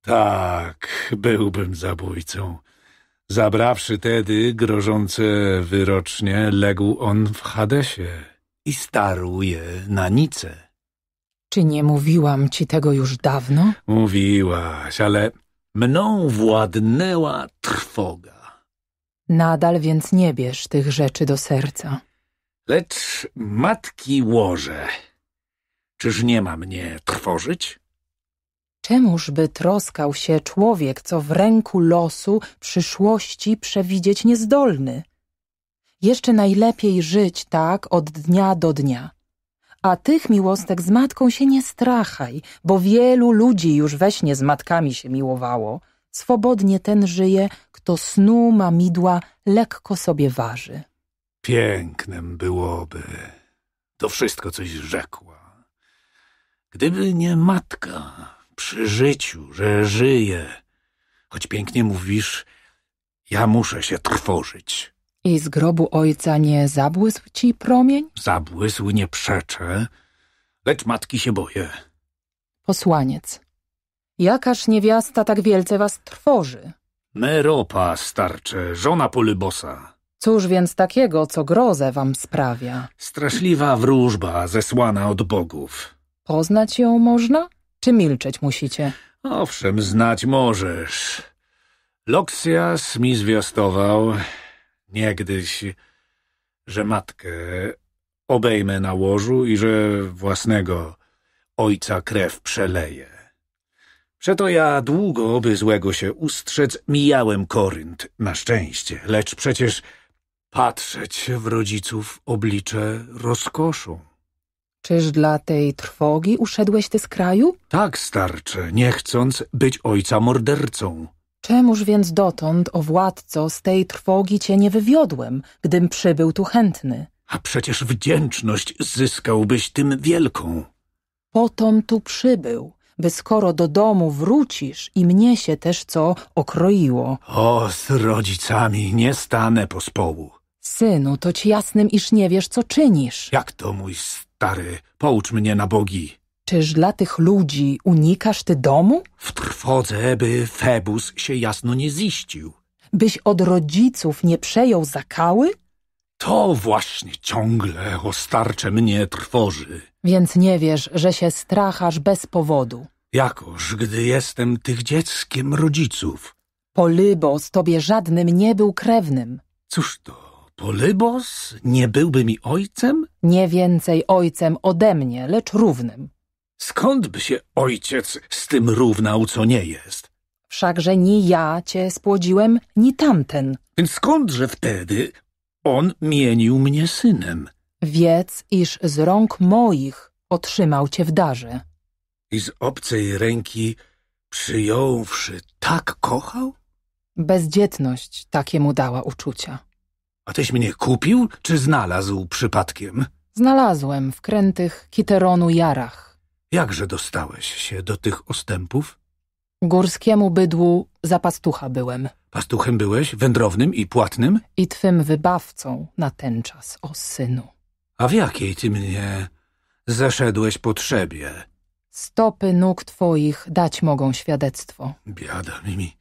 Tak, byłbym zabójcą. Zabrawszy tedy grożące wyrocznie, legł on w Hadesie i starł je na Nice. Czy nie mówiłam ci tego już dawno? Mówiłaś, ale mną władnęła trwoga. Nadal więc nie bierz tych rzeczy do serca. Lecz matki łoże, czyż nie ma mnie trwożyć? Czemużby troskał się człowiek, co w ręku losu przyszłości przewidzieć niezdolny? Jeszcze najlepiej żyć tak od dnia do dnia. A tych miłostek z matką się nie strachaj, bo wielu ludzi już we śnie z matkami się miłowało. Swobodnie ten żyje, kto snu ma midła, lekko sobie waży. Pięknem byłoby. To wszystko coś rzekła. Gdyby nie matka, przy życiu, że żyję. Choć pięknie mówisz, ja muszę się trwożyć. I z grobu ojca nie zabłysł ci promień? Zabłysł, nie przeczę, lecz matki się boję. Posłaniec. Jakaż niewiasta tak wielce was trwoży? Meropa starcze, żona Polybosa. Cóż więc takiego, co grozę wam sprawia? Straszliwa wróżba zesłana od bogów. Poznać ją można? czy milczeć musicie? Owszem, znać możesz. Loksjas mi zwiastował niegdyś, że matkę obejmę na łożu i że własnego ojca krew przeleje. Przeto ja długo, by złego się ustrzec, mijałem Korynt, na szczęście, lecz przecież patrzeć w rodziców oblicze rozkoszą. Czyż dla tej trwogi uszedłeś ty z kraju? Tak, starcze, nie chcąc być ojca mordercą. Czemuż więc dotąd, o władco, z tej trwogi cię nie wywiodłem, gdym przybył tu chętny? A przecież wdzięczność zyskałbyś tym wielką. Potom tu przybył, by skoro do domu wrócisz i mnie się też co okroiło. O, z rodzicami nie stanę pospołu. Synu, to ci jasnym, iż nie wiesz, co czynisz. Jak to, mój Stary, poucz mnie na bogi. Czyż dla tych ludzi unikasz ty domu? W trwodze, by Febus się jasno nie ziścił. Byś od rodziców nie przejął zakały? To właśnie ciągle o starcze mnie trwoży. Więc nie wiesz, że się strachasz bez powodu. Jakoż, gdy jestem tych dzieckiem rodziców. Polybo z tobie żadnym nie był krewnym. Cóż to, Polybos nie byłby mi ojcem? Nie więcej ojcem ode mnie, lecz równym. Skąd by się ojciec z tym równał, co nie jest? Wszakże ni ja cię spłodziłem, ni tamten. Więc skądże wtedy on mienił mnie synem? Wiedz, iż z rąk moich otrzymał cię w darze. I z obcej ręki przyjąwszy tak kochał? Bezdzietność takie mu dała uczucia. A tyś mnie kupił, czy znalazł przypadkiem? Znalazłem w krętych kiteronu jarach. Jakże dostałeś się do tych ostępów? Górskiemu bydłu za pastucha byłem. Pastuchem byłeś, wędrownym i płatnym? I twym wybawcą na ten czas, o synu. A w jakiej ty mnie zeszedłeś potrzebie? Stopy nóg twoich dać mogą świadectwo. Biada mi,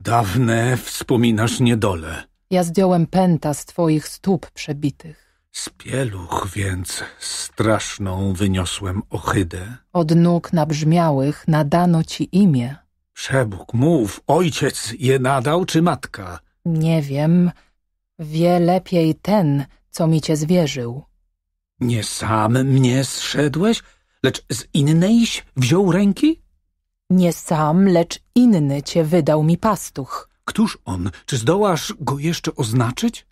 dawne wspominasz niedole. Ja zdjąłem pęta z twoich stóp przebitych. Z pieluch więc straszną wyniosłem ohydę. Od nóg nabrzmiałych nadano ci imię. Przebóg, mów, ojciec je nadał czy matka? Nie wiem, wie lepiej ten, co mi cię zwierzył. Nie sam mnie zszedłeś, lecz z innejś wziął ręki? Nie sam, lecz inny cię wydał mi pastuch. Któż on? Czy zdołasz go jeszcze oznaczyć?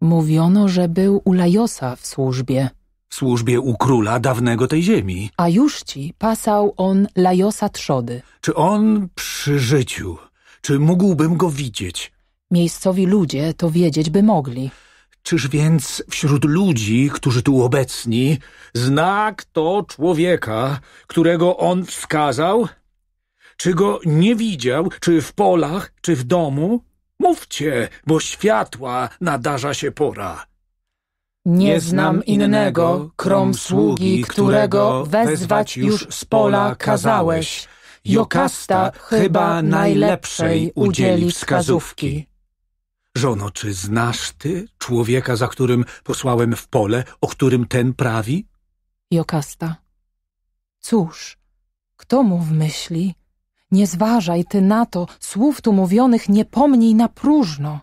Mówiono, że był u Lajosa w służbie. W służbie u króla dawnego tej ziemi. A już ci pasał on Lajosa trzody. Czy on przy życiu? Czy mógłbym go widzieć? Miejscowi ludzie to wiedzieć by mogli. Czyż więc wśród ludzi, którzy tu obecni, znak to człowieka, którego on wskazał? Czy go nie widział, czy w polach, czy w domu? Mówcie, bo światła nadarza się pora. Nie znam innego, krom sługi, którego wezwać już z pola kazałeś. Jokasta chyba najlepszej udzieli wskazówki. Żono, czy znasz ty człowieka, za którym posłałem w pole, o którym ten prawi? Jokasta. Cóż, kto mu w myśli nie zważaj ty na to, słów tu mówionych nie pomnij na próżno.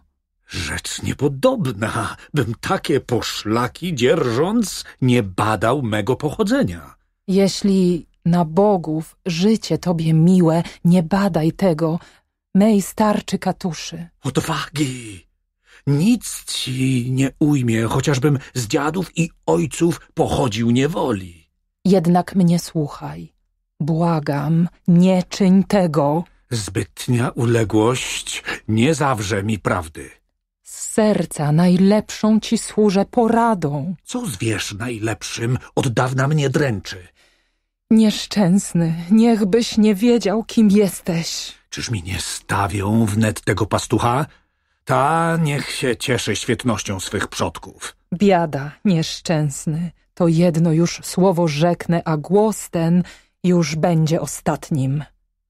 Rzecz niepodobna, bym takie poszlaki dzierżąc nie badał mego pochodzenia. Jeśli na bogów życie tobie miłe, nie badaj tego, mej starczy katuszy. Odwagi! Nic ci nie ujmie, chociażbym z dziadów i ojców pochodził niewoli. Jednak mnie słuchaj. Błagam, nie czyń tego. Zbytnia uległość nie zawrze mi prawdy. Z serca najlepszą ci służę poradą. Co zwierz najlepszym od dawna mnie dręczy? Nieszczęsny, niechbyś nie wiedział, kim jesteś. Czyż mi nie stawią wnet tego pastucha? Ta niech się cieszy świetnością swych przodków. Biada, nieszczęsny, to jedno już słowo rzeknę, a głos ten już będzie ostatnim.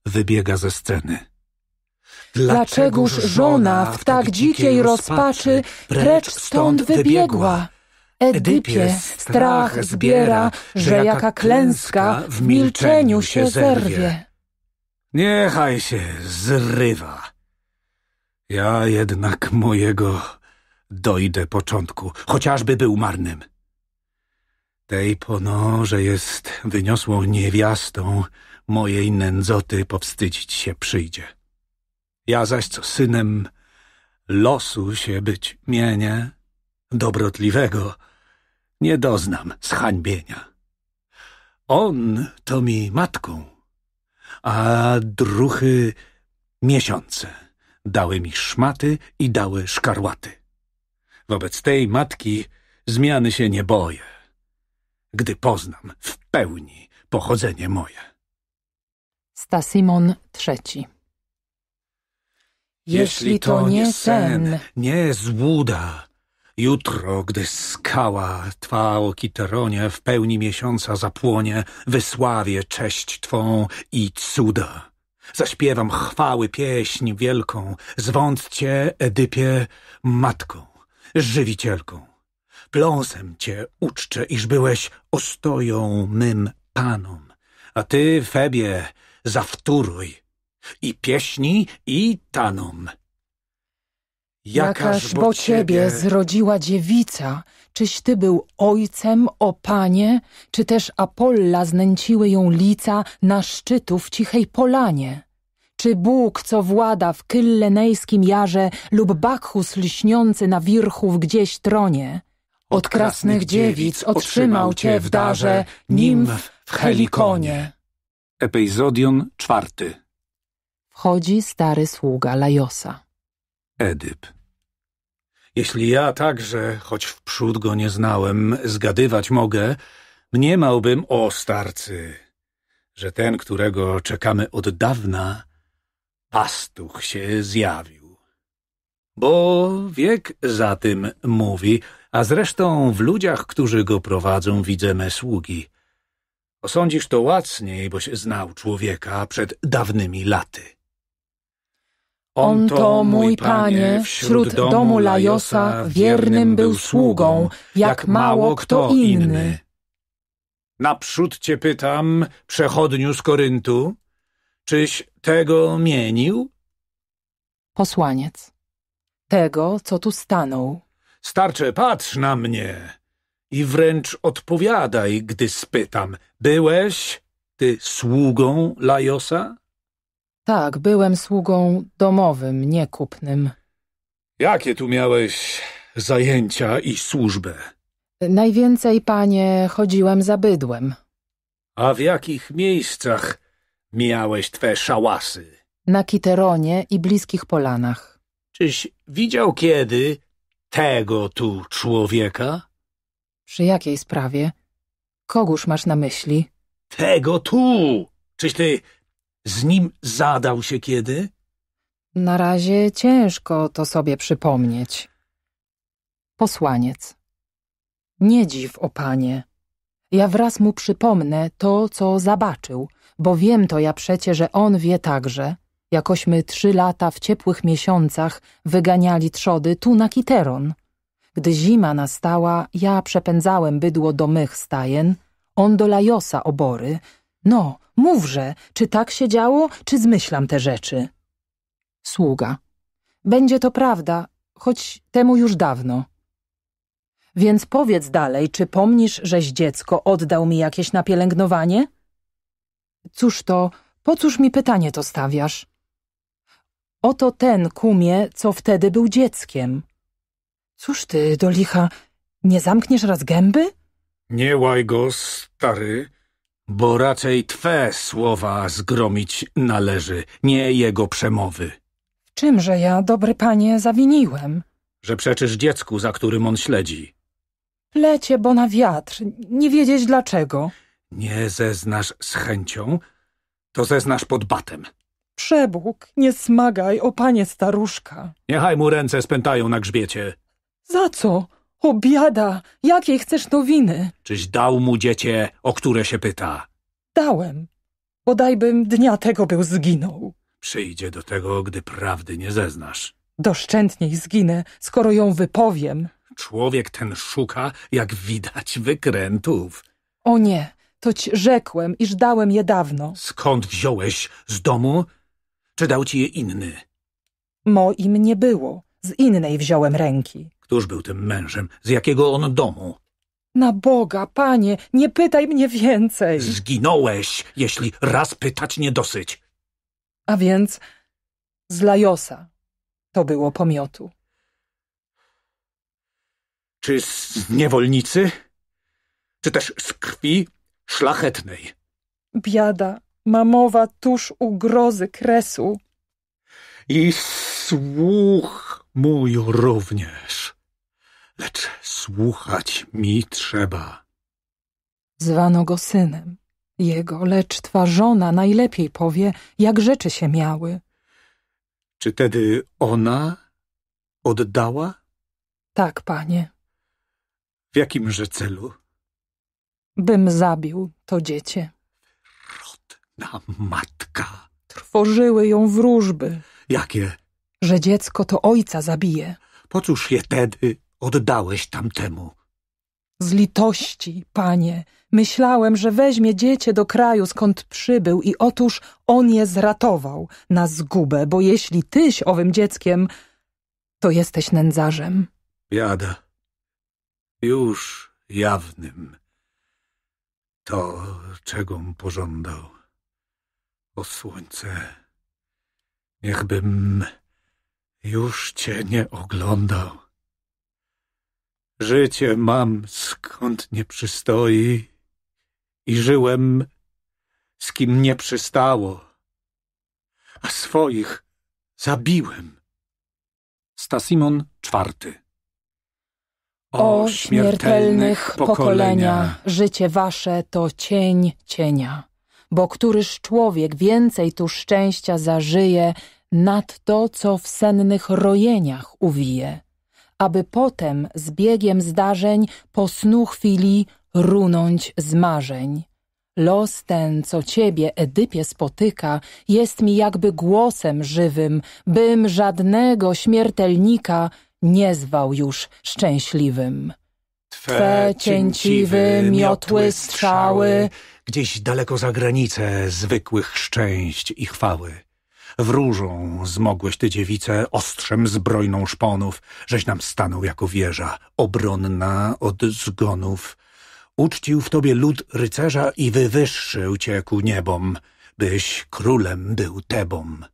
Wybiega ze sceny. Dlaczegoż żona w tak, tak dzikiej rozpaczy precz stąd wybiegła? Edypie strach zbiera, że jaka klęska w milczeniu się zerwie. Niechaj się zrywa. Ja jednak mojego dojdę początku, chociażby był marnym. Tej ponorze jest wyniosłą niewiastą, mojej nędzoty powstydzić się przyjdzie. Ja zaś co synem losu się być mienie, dobrotliwego, nie doznam zhańbienia. On to mi matką, a druchy miesiące dały mi szmaty i dały szkarłaty. Wobec tej matki zmiany się nie boję gdy poznam w pełni pochodzenie moje. Stasimon III Jeśli to nie sen, nie złuda, jutro, gdy skała Twa o Kiteronie w pełni miesiąca zapłonie, wysławię cześć Twą i cuda. Zaśpiewam chwały pieśń wielką, Zwądcie Edypie matką, żywicielką pląsem cię uczczę, iż byłeś ostoją mym panom. A ty, Febie, zawtóruj i pieśni, i tanom. Jakaż, Jakaż bo ciebie zrodziła dziewica, czyś ty był ojcem, o panie, czy też Apolla znęciły ją lica na szczytu w cichej polanie? Czy Bóg, co włada w kyllenejskim jarze lub Bakhus lśniący na w gdzieś tronie, od krasnych dziewic otrzymał cię w darze nimf w Helikonie. Epizodion czwarty. Wchodzi stary sługa Lajosa. Edyp. Jeśli ja także, choć wprzód go nie znałem, zgadywać mogę, mniemałbym, o starcy, że ten, którego czekamy od dawna, pastuch się zjawił. Bo wiek za tym mówi – a zresztą w ludziach, którzy go prowadzą, widzę me sługi. Osądzisz to łacniej, boś znał człowieka przed dawnymi laty. On to, mój panie, wśród domu Lajosa wiernym był sługą, jak mało kto inny. Naprzód cię pytam, przechodniu z Koryntu, czyś tego mienił? Posłaniec. Tego, co tu stanął. Starcze, patrz na mnie i wręcz odpowiadaj, gdy spytam. Byłeś ty sługą Lajosa? Tak, byłem sługą domowym, nie kupnym. Jakie tu miałeś zajęcia i służbę? Najwięcej, panie, chodziłem za bydłem. A w jakich miejscach miałeś twe szałasy? Na Kiteronie i bliskich polanach. Czyś widział kiedy tego tu człowieka? Przy jakiej sprawie? Kogóż masz na myśli? Tego tu! Czyś ty z nim zadał się kiedy? Na razie ciężko to sobie przypomnieć. Posłaniec. Nie dziw, o panie. Ja wraz mu przypomnę to, co zobaczył, bo wiem to ja przecie, że on wie także – Jakośmy trzy lata w ciepłych miesiącach wyganiali trzody tu na Kiteron. Gdy zima nastała, ja przepędzałem bydło do mych stajen, on do Lajosa obory. No, mówże, czy tak się działo, czy zmyślam te rzeczy? Sługa. Będzie to prawda, choć temu już dawno. Więc powiedz dalej, czy pomnisz, żeś dziecko oddał mi jakieś napielęgnowanie? Cóż to, po cóż mi pytanie to stawiasz? Oto ten, kumie, co wtedy był dzieckiem. Cóż ty, do licha, nie zamkniesz raz gęby? Nie łaj go, stary, bo raczej twe słowa zgromić należy, nie jego przemowy. W czymże ja, dobry panie, zawiniłem? Że przeczysz dziecku, za którym on śledzi. Lecie, bo na wiatr, nie wiedzieć dlaczego. Nie zeznasz z chęcią, to zeznasz pod batem. Przebóg, nie smagaj, o panie staruszka. Niechaj mu ręce spętają na grzbiecie. Za co? Obiada, jakiej chcesz nowiny? Czyś dał mu dziecię, o które się pyta? Dałem. Bodajbym dnia tego był zginął. Przyjdzie do tego, gdy prawdy nie zeznasz. Doszczętniej zginę, skoro ją wypowiem. Człowiek ten szuka, jak widać, wykrętów. O nie, toć rzekłem, iż dałem je dawno. Skąd wziąłeś? Z domu? Czy dał ci je inny? Moim nie było. Z innej wziąłem ręki. Któż był tym mężem? Z jakiego on domu? Na Boga, panie, nie pytaj mnie więcej. Zginąłeś, jeśli raz pytać nie dosyć. A więc z Lajosa. To było pomiotu. Czy z niewolnicy? Czy też z krwi szlachetnej? Biada, mamowa tuż u grozy kresu. I słuch mój również, lecz słuchać mi trzeba. Zwano go synem, jego, lecz twa żona najlepiej powie, jak rzeczy się miały. Czy tedy ona oddała? Tak, panie. W jakimże celu? Bym zabił to dziecię. Biedna matka. Trwożyły ją wróżby. Jakie? Że dziecko to ojca zabije. Po cóż je tedy oddałeś tamtemu? Z litości, panie. Myślałem, że weźmie dziecię do kraju, skąd przybył i otóż on je zratował na zgubę, bo jeśli tyś owym dzieckiem, to jesteś nędzarzem. Biada. Już jawnym. To, czego pożądał o słońce, niechbym już cię nie oglądał. Życie mam skąd nie przystoi i żyłem z kim nie przystało, a swoich zabiłem. Stasimon czwarty. O śmiertelnych pokolenia, życie wasze to cień cienia bo któryż człowiek więcej tu szczęścia zażyje nad to, co w sennych rojeniach uwije, aby potem z biegiem zdarzeń po snu chwili runąć z marzeń. Los ten, co ciebie, Edypie, spotyka, jest mi jakby głosem żywym, bym żadnego śmiertelnika nie zwał już szczęśliwym twe cięciwy, miotły strzały, gdzieś daleko za granicę zwykłych szczęść i chwały. Wróżą zmogłeś ty dziewice, ostrzem zbrojną szponów, żeś nam stanął jako wieża, obronna od zgonów. Uczcił w tobie lud rycerza i wywyższył cię ku niebom, byś królem był Tebom.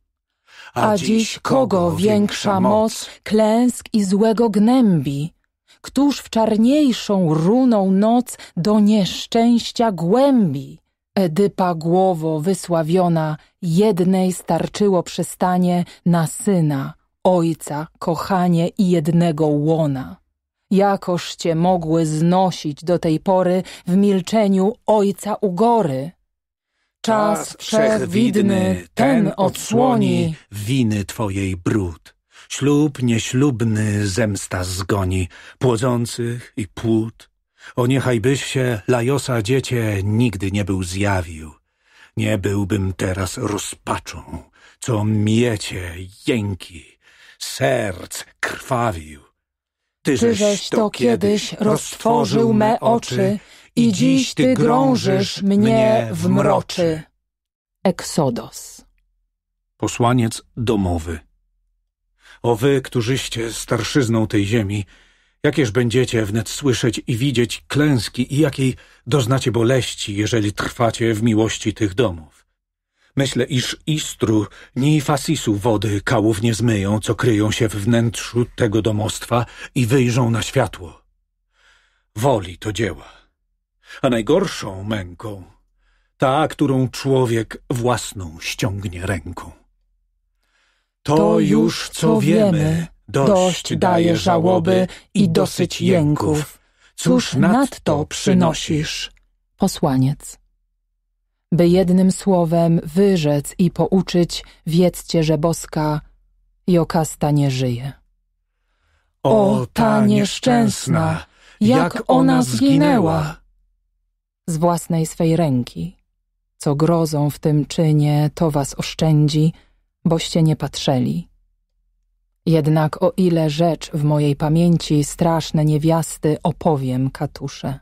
A, A dziś kogo większa moc klęsk i złego gnębi, Któż w czarniejszą runą noc do nieszczęścia głębi? Edypa głowo wysławiona, jednej starczyło przystanie na syna, ojca, kochanie i jednego łona. Jakoż cię mogły znosić do tej pory w milczeniu ojca ugory? Czas wszechwidny ten odsłoni winy twojej brud. Ślub nieślubny zemsta zgoni, płodzących i płód. O niechaj byś się, Lajosa dziecię, nigdy nie był zjawił. Nie byłbym teraz rozpaczą, co miecie, jęki, serc krwawił. Ty, Ty żeś to kiedyś roztworzył me oczy i dziś Ty grążysz mnie w mroczy. Eksodos Posłaniec domowy o wy, którzyście starszyzną tej ziemi, jakież będziecie wnet słyszeć i widzieć klęski i jakiej doznacie boleści, jeżeli trwacie w miłości tych domów. Myślę, iż Istru, ni fasisu wody kałów nie zmyją, co kryją się w wnętrzu tego domostwa i wyjrzą na światło. Woli to dzieła. A najgorszą męką, ta, którą człowiek własną ściągnie ręką. To już co wiemy, dość daje żałoby i dosyć jęków. Cóż nadto przynosisz? Posłaniec. By jednym słowem wyrzec i pouczyć, wiedzcie, że boska Jokasta nie żyje. O, ta nieszczęsna, jak ona zginęła! Z własnej swej ręki, co grozą w tym czynie, to was oszczędzi – boście nie patrzeli. Jednak o ile rzecz w mojej pamięci straszne niewiasty opowiem katusze.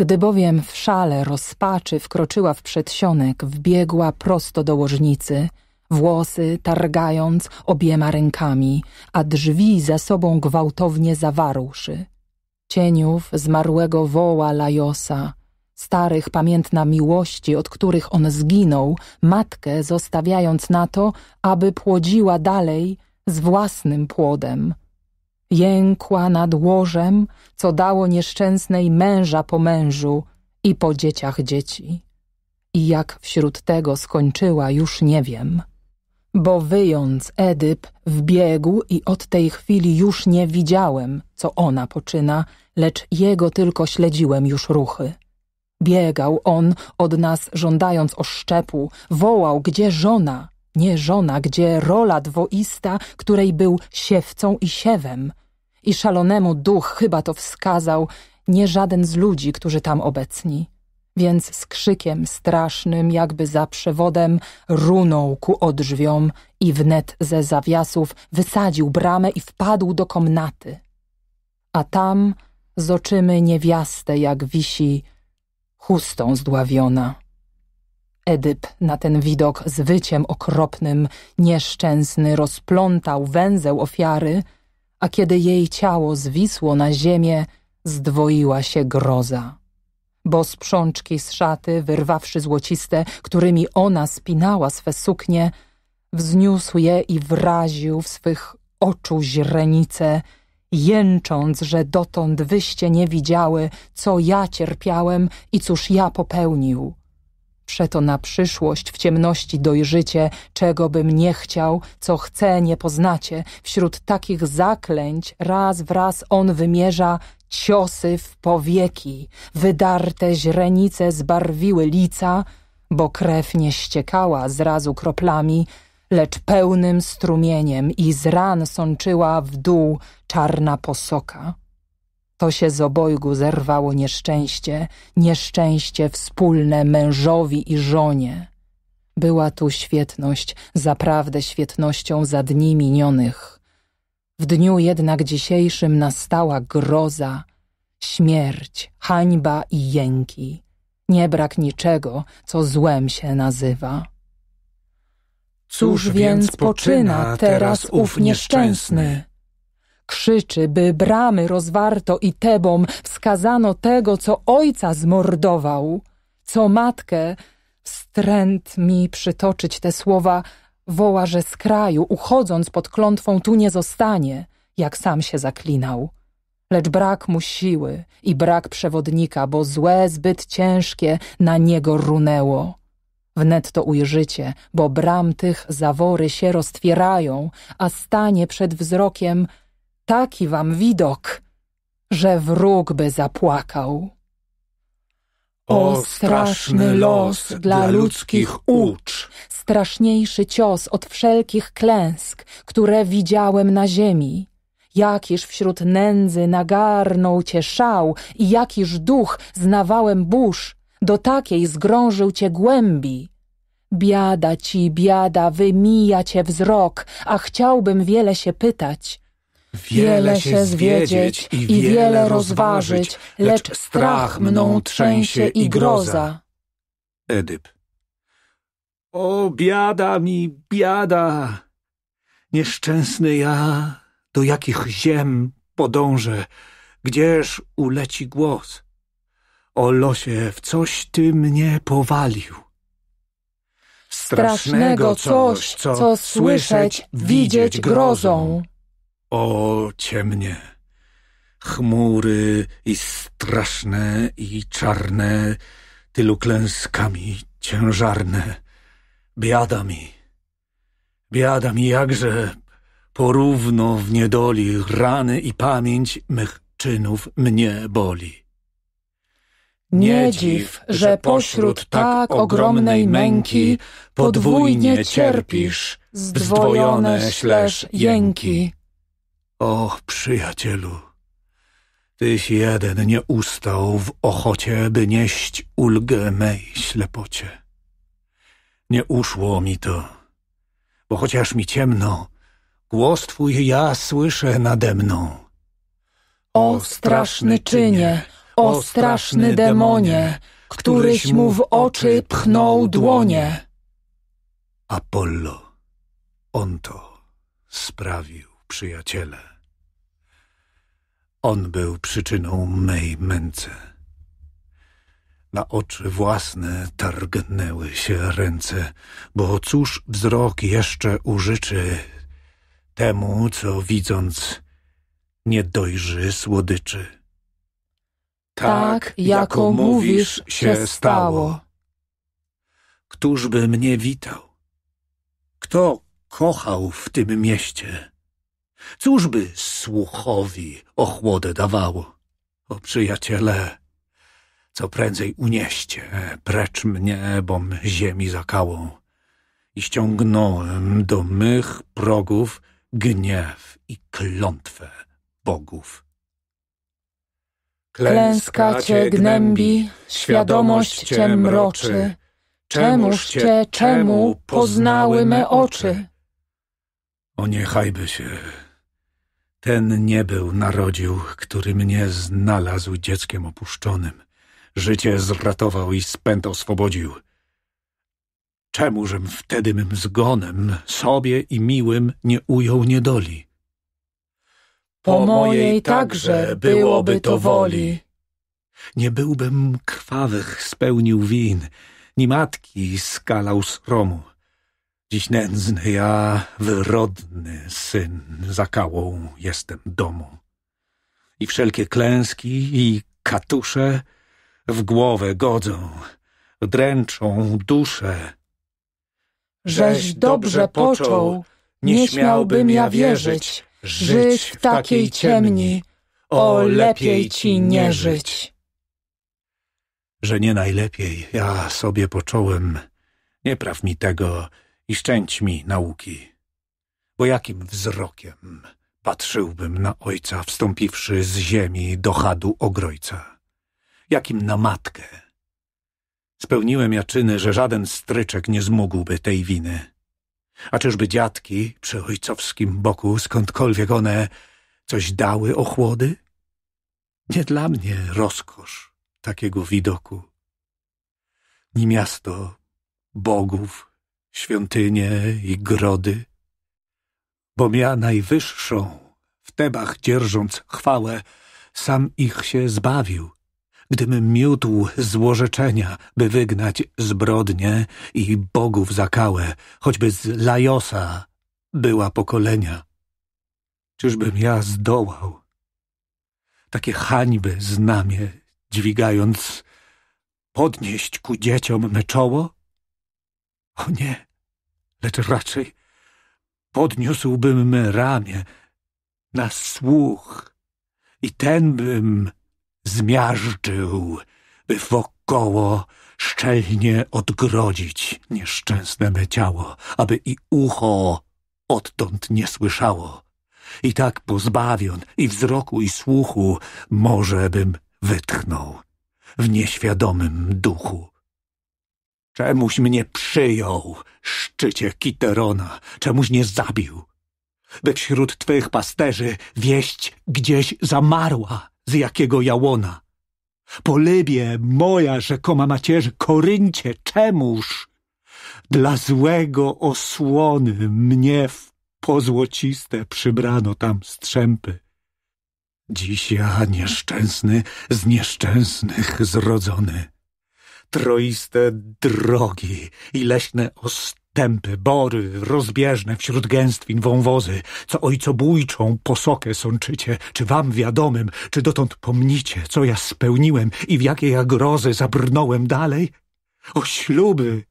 Gdy bowiem w szale rozpaczy wkroczyła w przedsionek, wbiegła prosto do łożnicy, włosy targając obiema rękami, a drzwi za sobą gwałtownie zawarłszy. Cieniów zmarłego woła Lajosa – Starych pamiętna miłości, od których on zginął, matkę zostawiając na to, aby płodziła dalej z własnym płodem. Jękła nad łożem, co dało nieszczęsnej męża po mężu i po dzieciach dzieci. I jak wśród tego skończyła, już nie wiem. Bo wyjąc Edyp, wbiegł i od tej chwili już nie widziałem, co ona poczyna, lecz jego tylko śledziłem już ruchy. Biegał on od nas, żądając oszczepu, wołał, gdzie żona, nie żona, gdzie rola dwoista, której był siewcą i siewem. I szalonemu duch chyba to wskazał, nie żaden z ludzi, którzy tam obecni. Więc z krzykiem strasznym, jakby za przewodem, runął ku odrzwiom i wnet ze zawiasów wysadził bramę i wpadł do komnaty. A tam zoczymy niewiastę, jak wisi chustą zdławiona. Edyp na ten widok z wyciem okropnym, nieszczęsny, rozplątał węzeł ofiary, a kiedy jej ciało zwisło na ziemię, zdwoiła się groza. Bo sprzączki z szaty, wyrwawszy złociste, którymi ona spinała swe suknie, wzniósł je i wraził w swych oczu źrenice, jęcząc, że dotąd wyście nie widziały, co ja cierpiałem i cóż ja popełnił. Przeto na przyszłość w ciemności dojrzycie, czego bym nie chciał, co chcę nie poznacie. Wśród takich zaklęć raz wraz on wymierza ciosy w powieki. Wydarte źrenice zbarwiły lica, bo krew nie ściekała zrazu kroplami, lecz pełnym strumieniem i z ran sączyła w dół czarna posoka. To się z obojgu zerwało nieszczęście, nieszczęście wspólne mężowi i żonie. Była tu świetność, zaprawdę świetnością za dni minionych. W dniu jednak dzisiejszym nastała groza, śmierć, hańba i jęki. Nie brak niczego, co złem się nazywa. Cóż więc poczyna teraz ów nieszczęsny? Krzyczy, by bramy rozwarto i Tebom wskazano tego, co ojca zmordował, co matkę, wstręt mi przytoczyć te słowa, woła, że z kraju, uchodząc pod klątwą, tu nie zostanie, jak sam się zaklinał. Lecz brak mu siły i brak przewodnika, bo złe, zbyt ciężkie na niego runęło. Wnet to ujrzycie, bo bram tych zawory się roztwierają, a stanie przed wzrokiem taki wam widok, że wróg by zapłakał. O straszny los dla ludzkich ucz! Straszniejszy cios od wszelkich klęsk, które widziałem na ziemi. Jakiż wśród nędzy nagarnął cię szał i jakiż duch znawałem burz, do takiej zgrążył cię głębi. Biada ci, biada, wymija cię wzrok, a chciałbym wiele się pytać. Wiele się zwiedzieć i wiele, i wiele rozważyć, lecz strach mną trzęsie i groza. Edyp. O, biada mi, biada! Nieszczęsny ja, do jakich ziem podążę, gdzież uleci głos? O losie, w coś ty mnie powalił. Strasznego coś, co słyszeć, widzieć grozą. O ciemnie, chmury i straszne i czarne, tylu klęskami ciężarne. Biada mi, biada mi jakże porówno w niedoli rany i pamięć mych czynów mnie boli. Nie dziw, że pośród tak, tak ogromnej męki podwójnie cierpisz, zdwojone ślesz jęki. O, przyjacielu, tyś jeden nie ustał w ochocie, by nieść ulgę mej ślepocie. Nie uszło mi to, bo chociaż mi ciemno, głos twój ja słyszę nade mną. O, straszny czynie! O straszny demonie, któryś mu w oczy pchnął dłonie. Apollo, on to sprawił, przyjaciele. On był przyczyną mej męce. Na oczy własne targnęły się ręce, bo cóż wzrok jeszcze użyczy temu, co widząc nie dojrzy słodyczy. Tak, tak, jako mówisz, się stało. Któż by mnie witał? Kto kochał w tym mieście? Cóż by słuchowi ochłodę dawało? O przyjaciele, co prędzej unieście, precz mnie, bom ziemi zakałą. I ściągnąłem do mych progów gniew i klątwę bogów. Klęska cię gnębi, świadomość cię mroczy. Czemuż cię, czemu poznały me oczy? O niechajby się. Ten nie był narodził, który mnie znalazł dzieckiem opuszczonym. Życie zratował i spęt oswobodził. Czemużem wtedy mym zgonem sobie i miłym nie ujął niedoli? Po mojej także byłoby to woli. Nie byłbym krwawych spełnił win, ni matki skalał sromu. Dziś nędzny ja, wyrodny syn, zakałą jestem domu. I wszelkie klęski i katusze w głowę godzą, dręczą duszę. Żeś dobrze począł, nie śmiałbym ja wierzyć, Żyć w takiej ciemni, o lepiej ci nie żyć. Że nie najlepiej, ja sobie począłem. Nie praw mi tego i szczęć mi nauki. Bo jakim wzrokiem patrzyłbym na ojca, wstąpiwszy z ziemi do chadu ogrojca? Jakim na matkę? Spełniłem ja czyny, że żaden stryczek nie zmógłby tej winy. A czyżby dziadki przy ojcowskim boku, skądkolwiek one, coś dały ochłody? Nie dla mnie rozkosz takiego widoku. Ni miasto bogów, świątynie i grody, bom ja najwyższą w Tebach dzierżąc chwałę, sam ich się zbawił gdym miódł złorzeczenia, by wygnać zbrodnie i bogów zakałę, choćby z Lajosa była pokolenia. Czyżbym ja zdołał? Takie hańby znamie, dźwigając, podnieść ku dzieciom me czoło? O nie, lecz raczej podniósłbym me ramię na słuch i ten bym zmiażdżył, by wokoło szczelnie odgrodzić nieszczęsne me ciało, aby i ucho odtąd nie słyszało. I tak pozbawion i wzroku i słuchu może bym wytchnął w nieświadomym duchu. Czemuś mnie przyjął, szczycie Kiterona, czemuś nie zabił, by wśród twych pasterzy wieść gdzieś zamarła z jakiego jałona. Polybie, moja rzekoma macierzy, Koryncie, czemuż? Dla złego osłony mnie w pozłociste przybrano tam strzępy. Dziś ja nieszczęsny z nieszczęsnych zrodzony. Troiste drogi i leśne ostoje, Tępy, bory, rozbieżne wśród gęstwin wąwozy, co ojcobójczą posokę sączycie, czy wam wiadomym, czy dotąd pomnicie, co ja spełniłem i w jakie ja grozy zabrnąłem dalej? O śluby,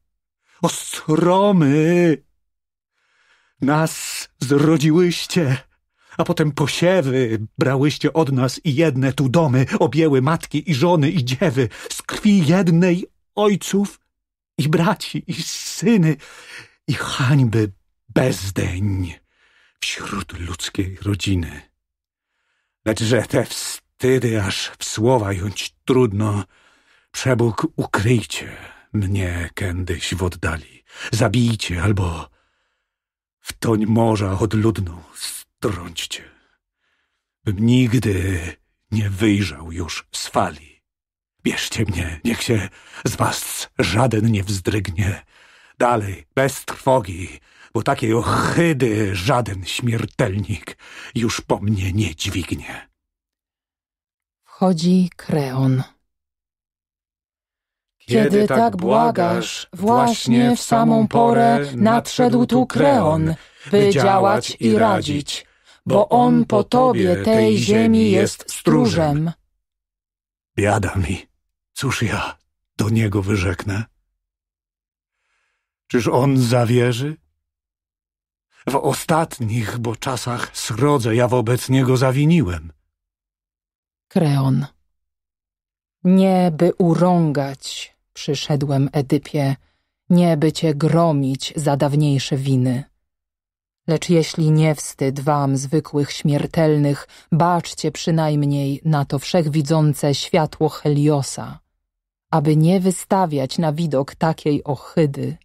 o stromy Nas zrodziłyście, a potem posiewy brałyście od nas i jedne tu domy, objęły matki i żony i dziewy, z krwi jednej ojców i braci, i syny, i hańby bezdeń wśród ludzkiej rodziny. Lecz że te wstydy aż w słowa jąć trudno, przebóg ukryjcie mnie kiedyś w oddali, zabijcie albo w toń morza odludną strąćcie, bym nigdy nie wyjrzał już z fali. Bierzcie mnie, niech się z was żaden nie wzdrygnie. Dalej, bez trwogi, bo takiej ochydy żaden śmiertelnik już po mnie nie dźwignie. Wchodzi Kreon. Kiedy tak, tak błagasz, właśnie w samą porę nadszedł tu Kreon, by działać i radzić, bo on po tobie tej ziemi jest stróżem. Biada mi. Cóż ja do niego wyrzeknę? Czyż on zawierzy? W ostatnich, bo czasach srodze ja wobec niego zawiniłem. Kreon. Nie by urągać, przyszedłem Edypie, nie by cię gromić za dawniejsze winy. Lecz jeśli nie wstyd wam, zwykłych śmiertelnych, baczcie przynajmniej na to wszechwidzące światło Heliosa aby nie wystawiać na widok takiej ohydy.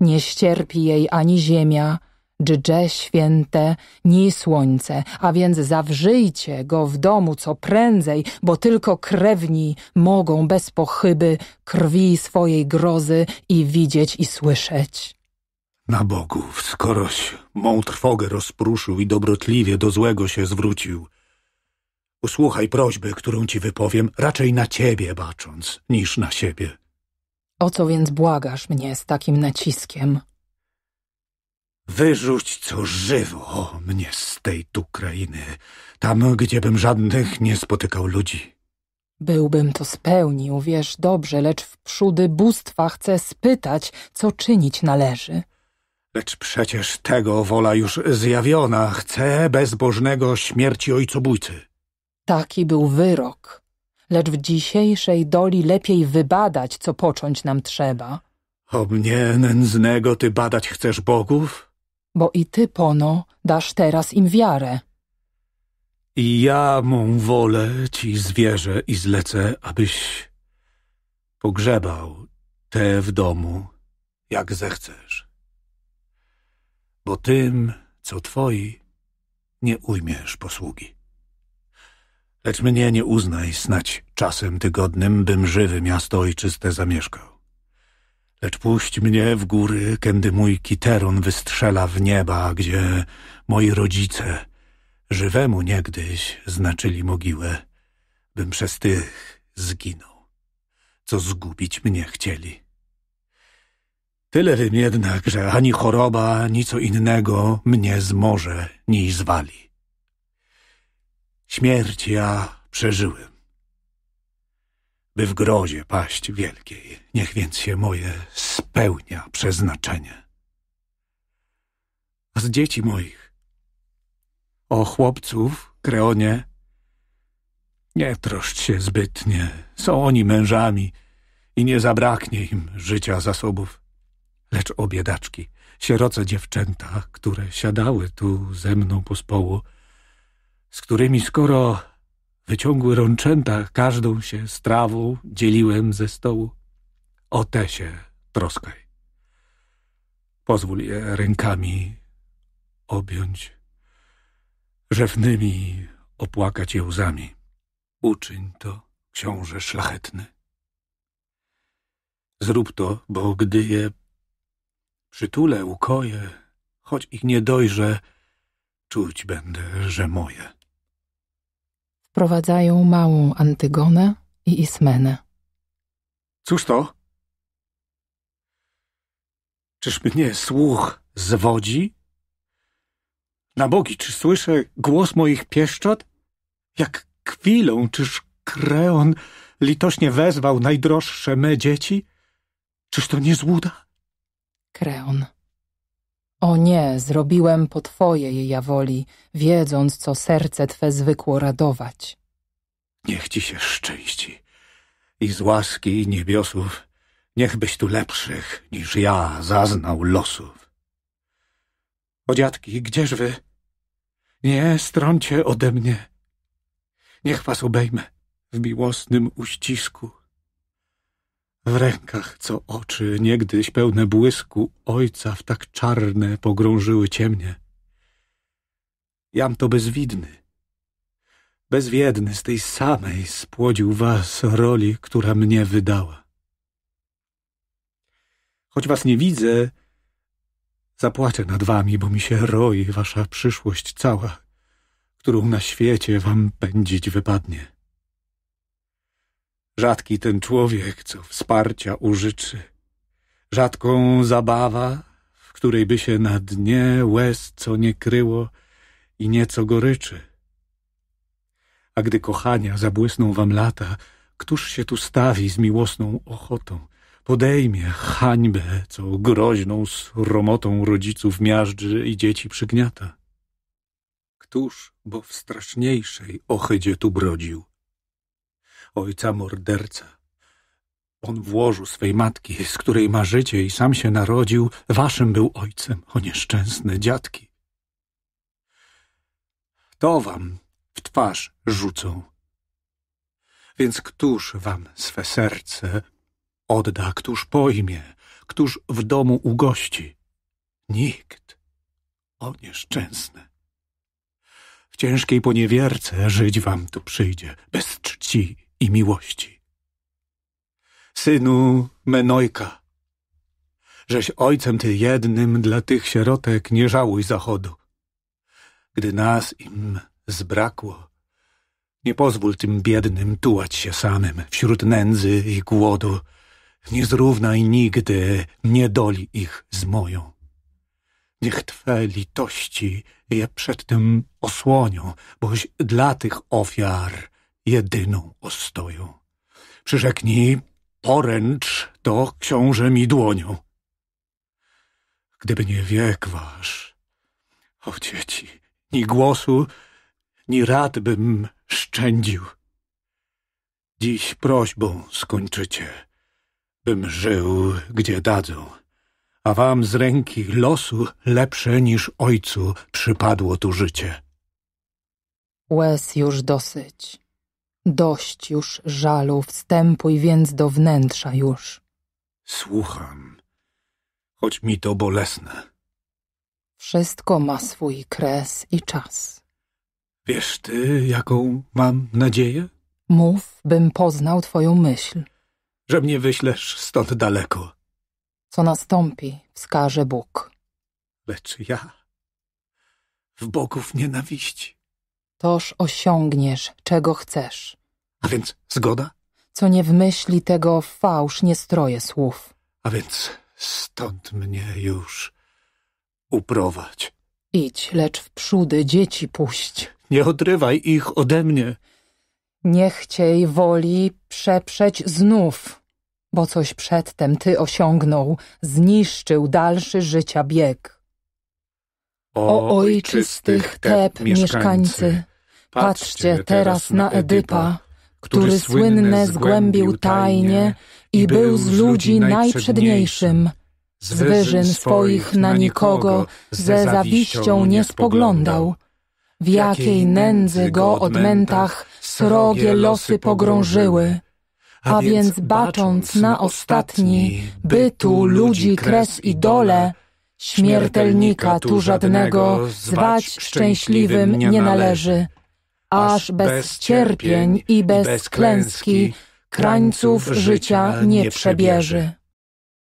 Nie ścierpi jej ani ziemia, dżdże święte, ni słońce, a więc zawrzyjcie go w domu co prędzej, bo tylko krewni mogą bez pochyby krwi swojej grozy i widzieć i słyszeć. Na Bogu, skoroś mą trwogę rozpruszył i dobrotliwie do złego się zwrócił – Usłuchaj prośby, którą ci wypowiem, raczej na ciebie bacząc, niż na siebie. O co więc błagasz mnie z takim naciskiem? Wyrzuć co żywo mnie z tej tu krainy, tam, gdziebym żadnych nie spotykał ludzi. Byłbym to spełnił, wiesz dobrze, lecz w przódy bóstwa chcę spytać, co czynić należy. Lecz przecież tego wola już zjawiona, chce bezbożnego śmierci ojcobójcy. Taki był wyrok. Lecz w dzisiejszej doli lepiej wybadać, co począć nam trzeba. O mnie, nędznego, ty badać chcesz bogów? Bo i ty, pono, dasz teraz im wiarę. I ja mą wolę ci zwierzę i zlecę, abyś pogrzebał te w domu, jak zechcesz. Bo tym, co twoi, nie ujmiesz posługi. Lecz mnie nie uznaj snać czasem tygodnym, bym żywy miasto ojczyste zamieszkał. Lecz puść mnie w góry, kędy mój kiteron wystrzela w nieba, gdzie moi rodzice żywemu niegdyś znaczyli mogiłę, bym przez tych zginął, co zgubić mnie chcieli. Tyle wiem jednak, że ani choroba, ani co innego mnie zmoże, morze zwali. Śmierć ja przeżyłem, by w grozie paść wielkiej. Niech więc się moje spełnia przeznaczenie. A z dzieci moich, o chłopców, Kreonie, nie troszcz się zbytnie, są oni mężami i nie zabraknie im życia zasobów. Lecz obiedaczki, sieroce dziewczęta, które siadały tu ze mną pospołu, z którymi skoro wyciągły rączęta każdą się strawą dzieliłem ze stołu. O te się troskaj. Pozwól je rękami objąć, rzewnymi opłakać je łzami. Uczyń to, książę szlachetny. Zrób to, bo gdy je przytulę, ukoję, choć ich nie dojrzę, czuć będę, że moje wprowadzają małą Antygonę i Ismenę. Cóż to? Czyż mnie słuch zwodzi? Na bogi, czy słyszę głos moich pieszczot? Jak chwilą, czyż Kreon litośnie wezwał najdroższe me dzieci? Czyż to nie złuda? Kreon. O nie, zrobiłem po Twojej jawoli, wiedząc, co serce Twe zwykło radować. Niech Ci się szczęści i z łaski niebiosów niech byś tu lepszych niż ja zaznał losów. O dziadki, gdzież Wy? Nie strącie ode mnie. Niech Was obejmę w miłosnym uścisku w rękach, co oczy niegdyś pełne błysku ojca w tak czarne pogrążyły ciemnie. Jam to bezwidny, bezwiedny z tej samej spłodził was roli, która mnie wydała. Choć was nie widzę, zapłacę nad wami, bo mi się roi wasza przyszłość cała, którą na świecie wam pędzić wypadnie. Rzadki ten człowiek, co wsparcia użyczy. Rzadką zabawa, w której by się na dnie łez co nie kryło i nieco goryczy. A gdy kochania zabłysną wam lata, któż się tu stawi z miłosną ochotą? Podejmie hańbę, co groźną sromotą rodziców miażdży i dzieci przygniata. Któż, bo w straszniejszej ohydzie tu brodził? ojca morderca. On w łożu swej matki, z której ma życie i sam się narodził, waszym był ojcem, o nieszczęsne dziadki. To wam w twarz rzucą. Więc któż wam swe serce odda, któż pojmie, któż w domu ugości? Nikt. O nieszczęsne. W ciężkiej poniewierce żyć wam tu przyjdzie, bez czci, i miłości. Synu Menojka, żeś ojcem ty jednym dla tych sierotek nie żałuj zachodu. Gdy nas im zbrakło, nie pozwól tym biednym tułać się samym wśród nędzy i głodu. Nie zrównaj nigdy niedoli ich z moją. Niech Twe litości je przed tym osłonią, boś dla tych ofiar jedyną ostoją. Przyrzeknij poręcz to książę mi dłonią. Gdyby nie wiek wasz, o dzieci, ni głosu, ni rad bym szczędził. Dziś prośbą skończycie, bym żył, gdzie dadzą, a wam z ręki losu lepsze niż ojcu przypadło tu życie. Łez już dosyć. Dość już żalu, wstępuj więc do wnętrza już. Słucham, choć mi to bolesne. Wszystko ma swój kres i czas. Wiesz ty, jaką mam nadzieję? Mów, bym poznał twoją myśl. Że mnie wyślesz stąd daleko. Co nastąpi, wskaże Bóg. Lecz ja w bogów nienawiści toż osiągniesz, czego chcesz. A więc zgoda? Co nie w myśli tego fałsz nie stroje słów. A więc stąd mnie już uprowadź. Idź, lecz wprzódy dzieci puść. Nie odrywaj ich ode mnie. Nie chciej woli przeprzeć znów, bo coś przedtem ty osiągnął, zniszczył dalszy życia bieg. O, o ojczystych teb mieszkańcy, Patrzcie teraz na Edypa, który słynne zgłębił tajnie i był z ludzi najprzedniejszym. Z wyżyn swoich na nikogo ze zawiścią nie spoglądał. W jakiej nędzy go od srogie losy pogrążyły. A więc bacząc na ostatni, bytu, ludzi, kres i dole, śmiertelnika tu żadnego zwać szczęśliwym nie należy aż bez cierpień i bez klęski krańców życia nie przebierze.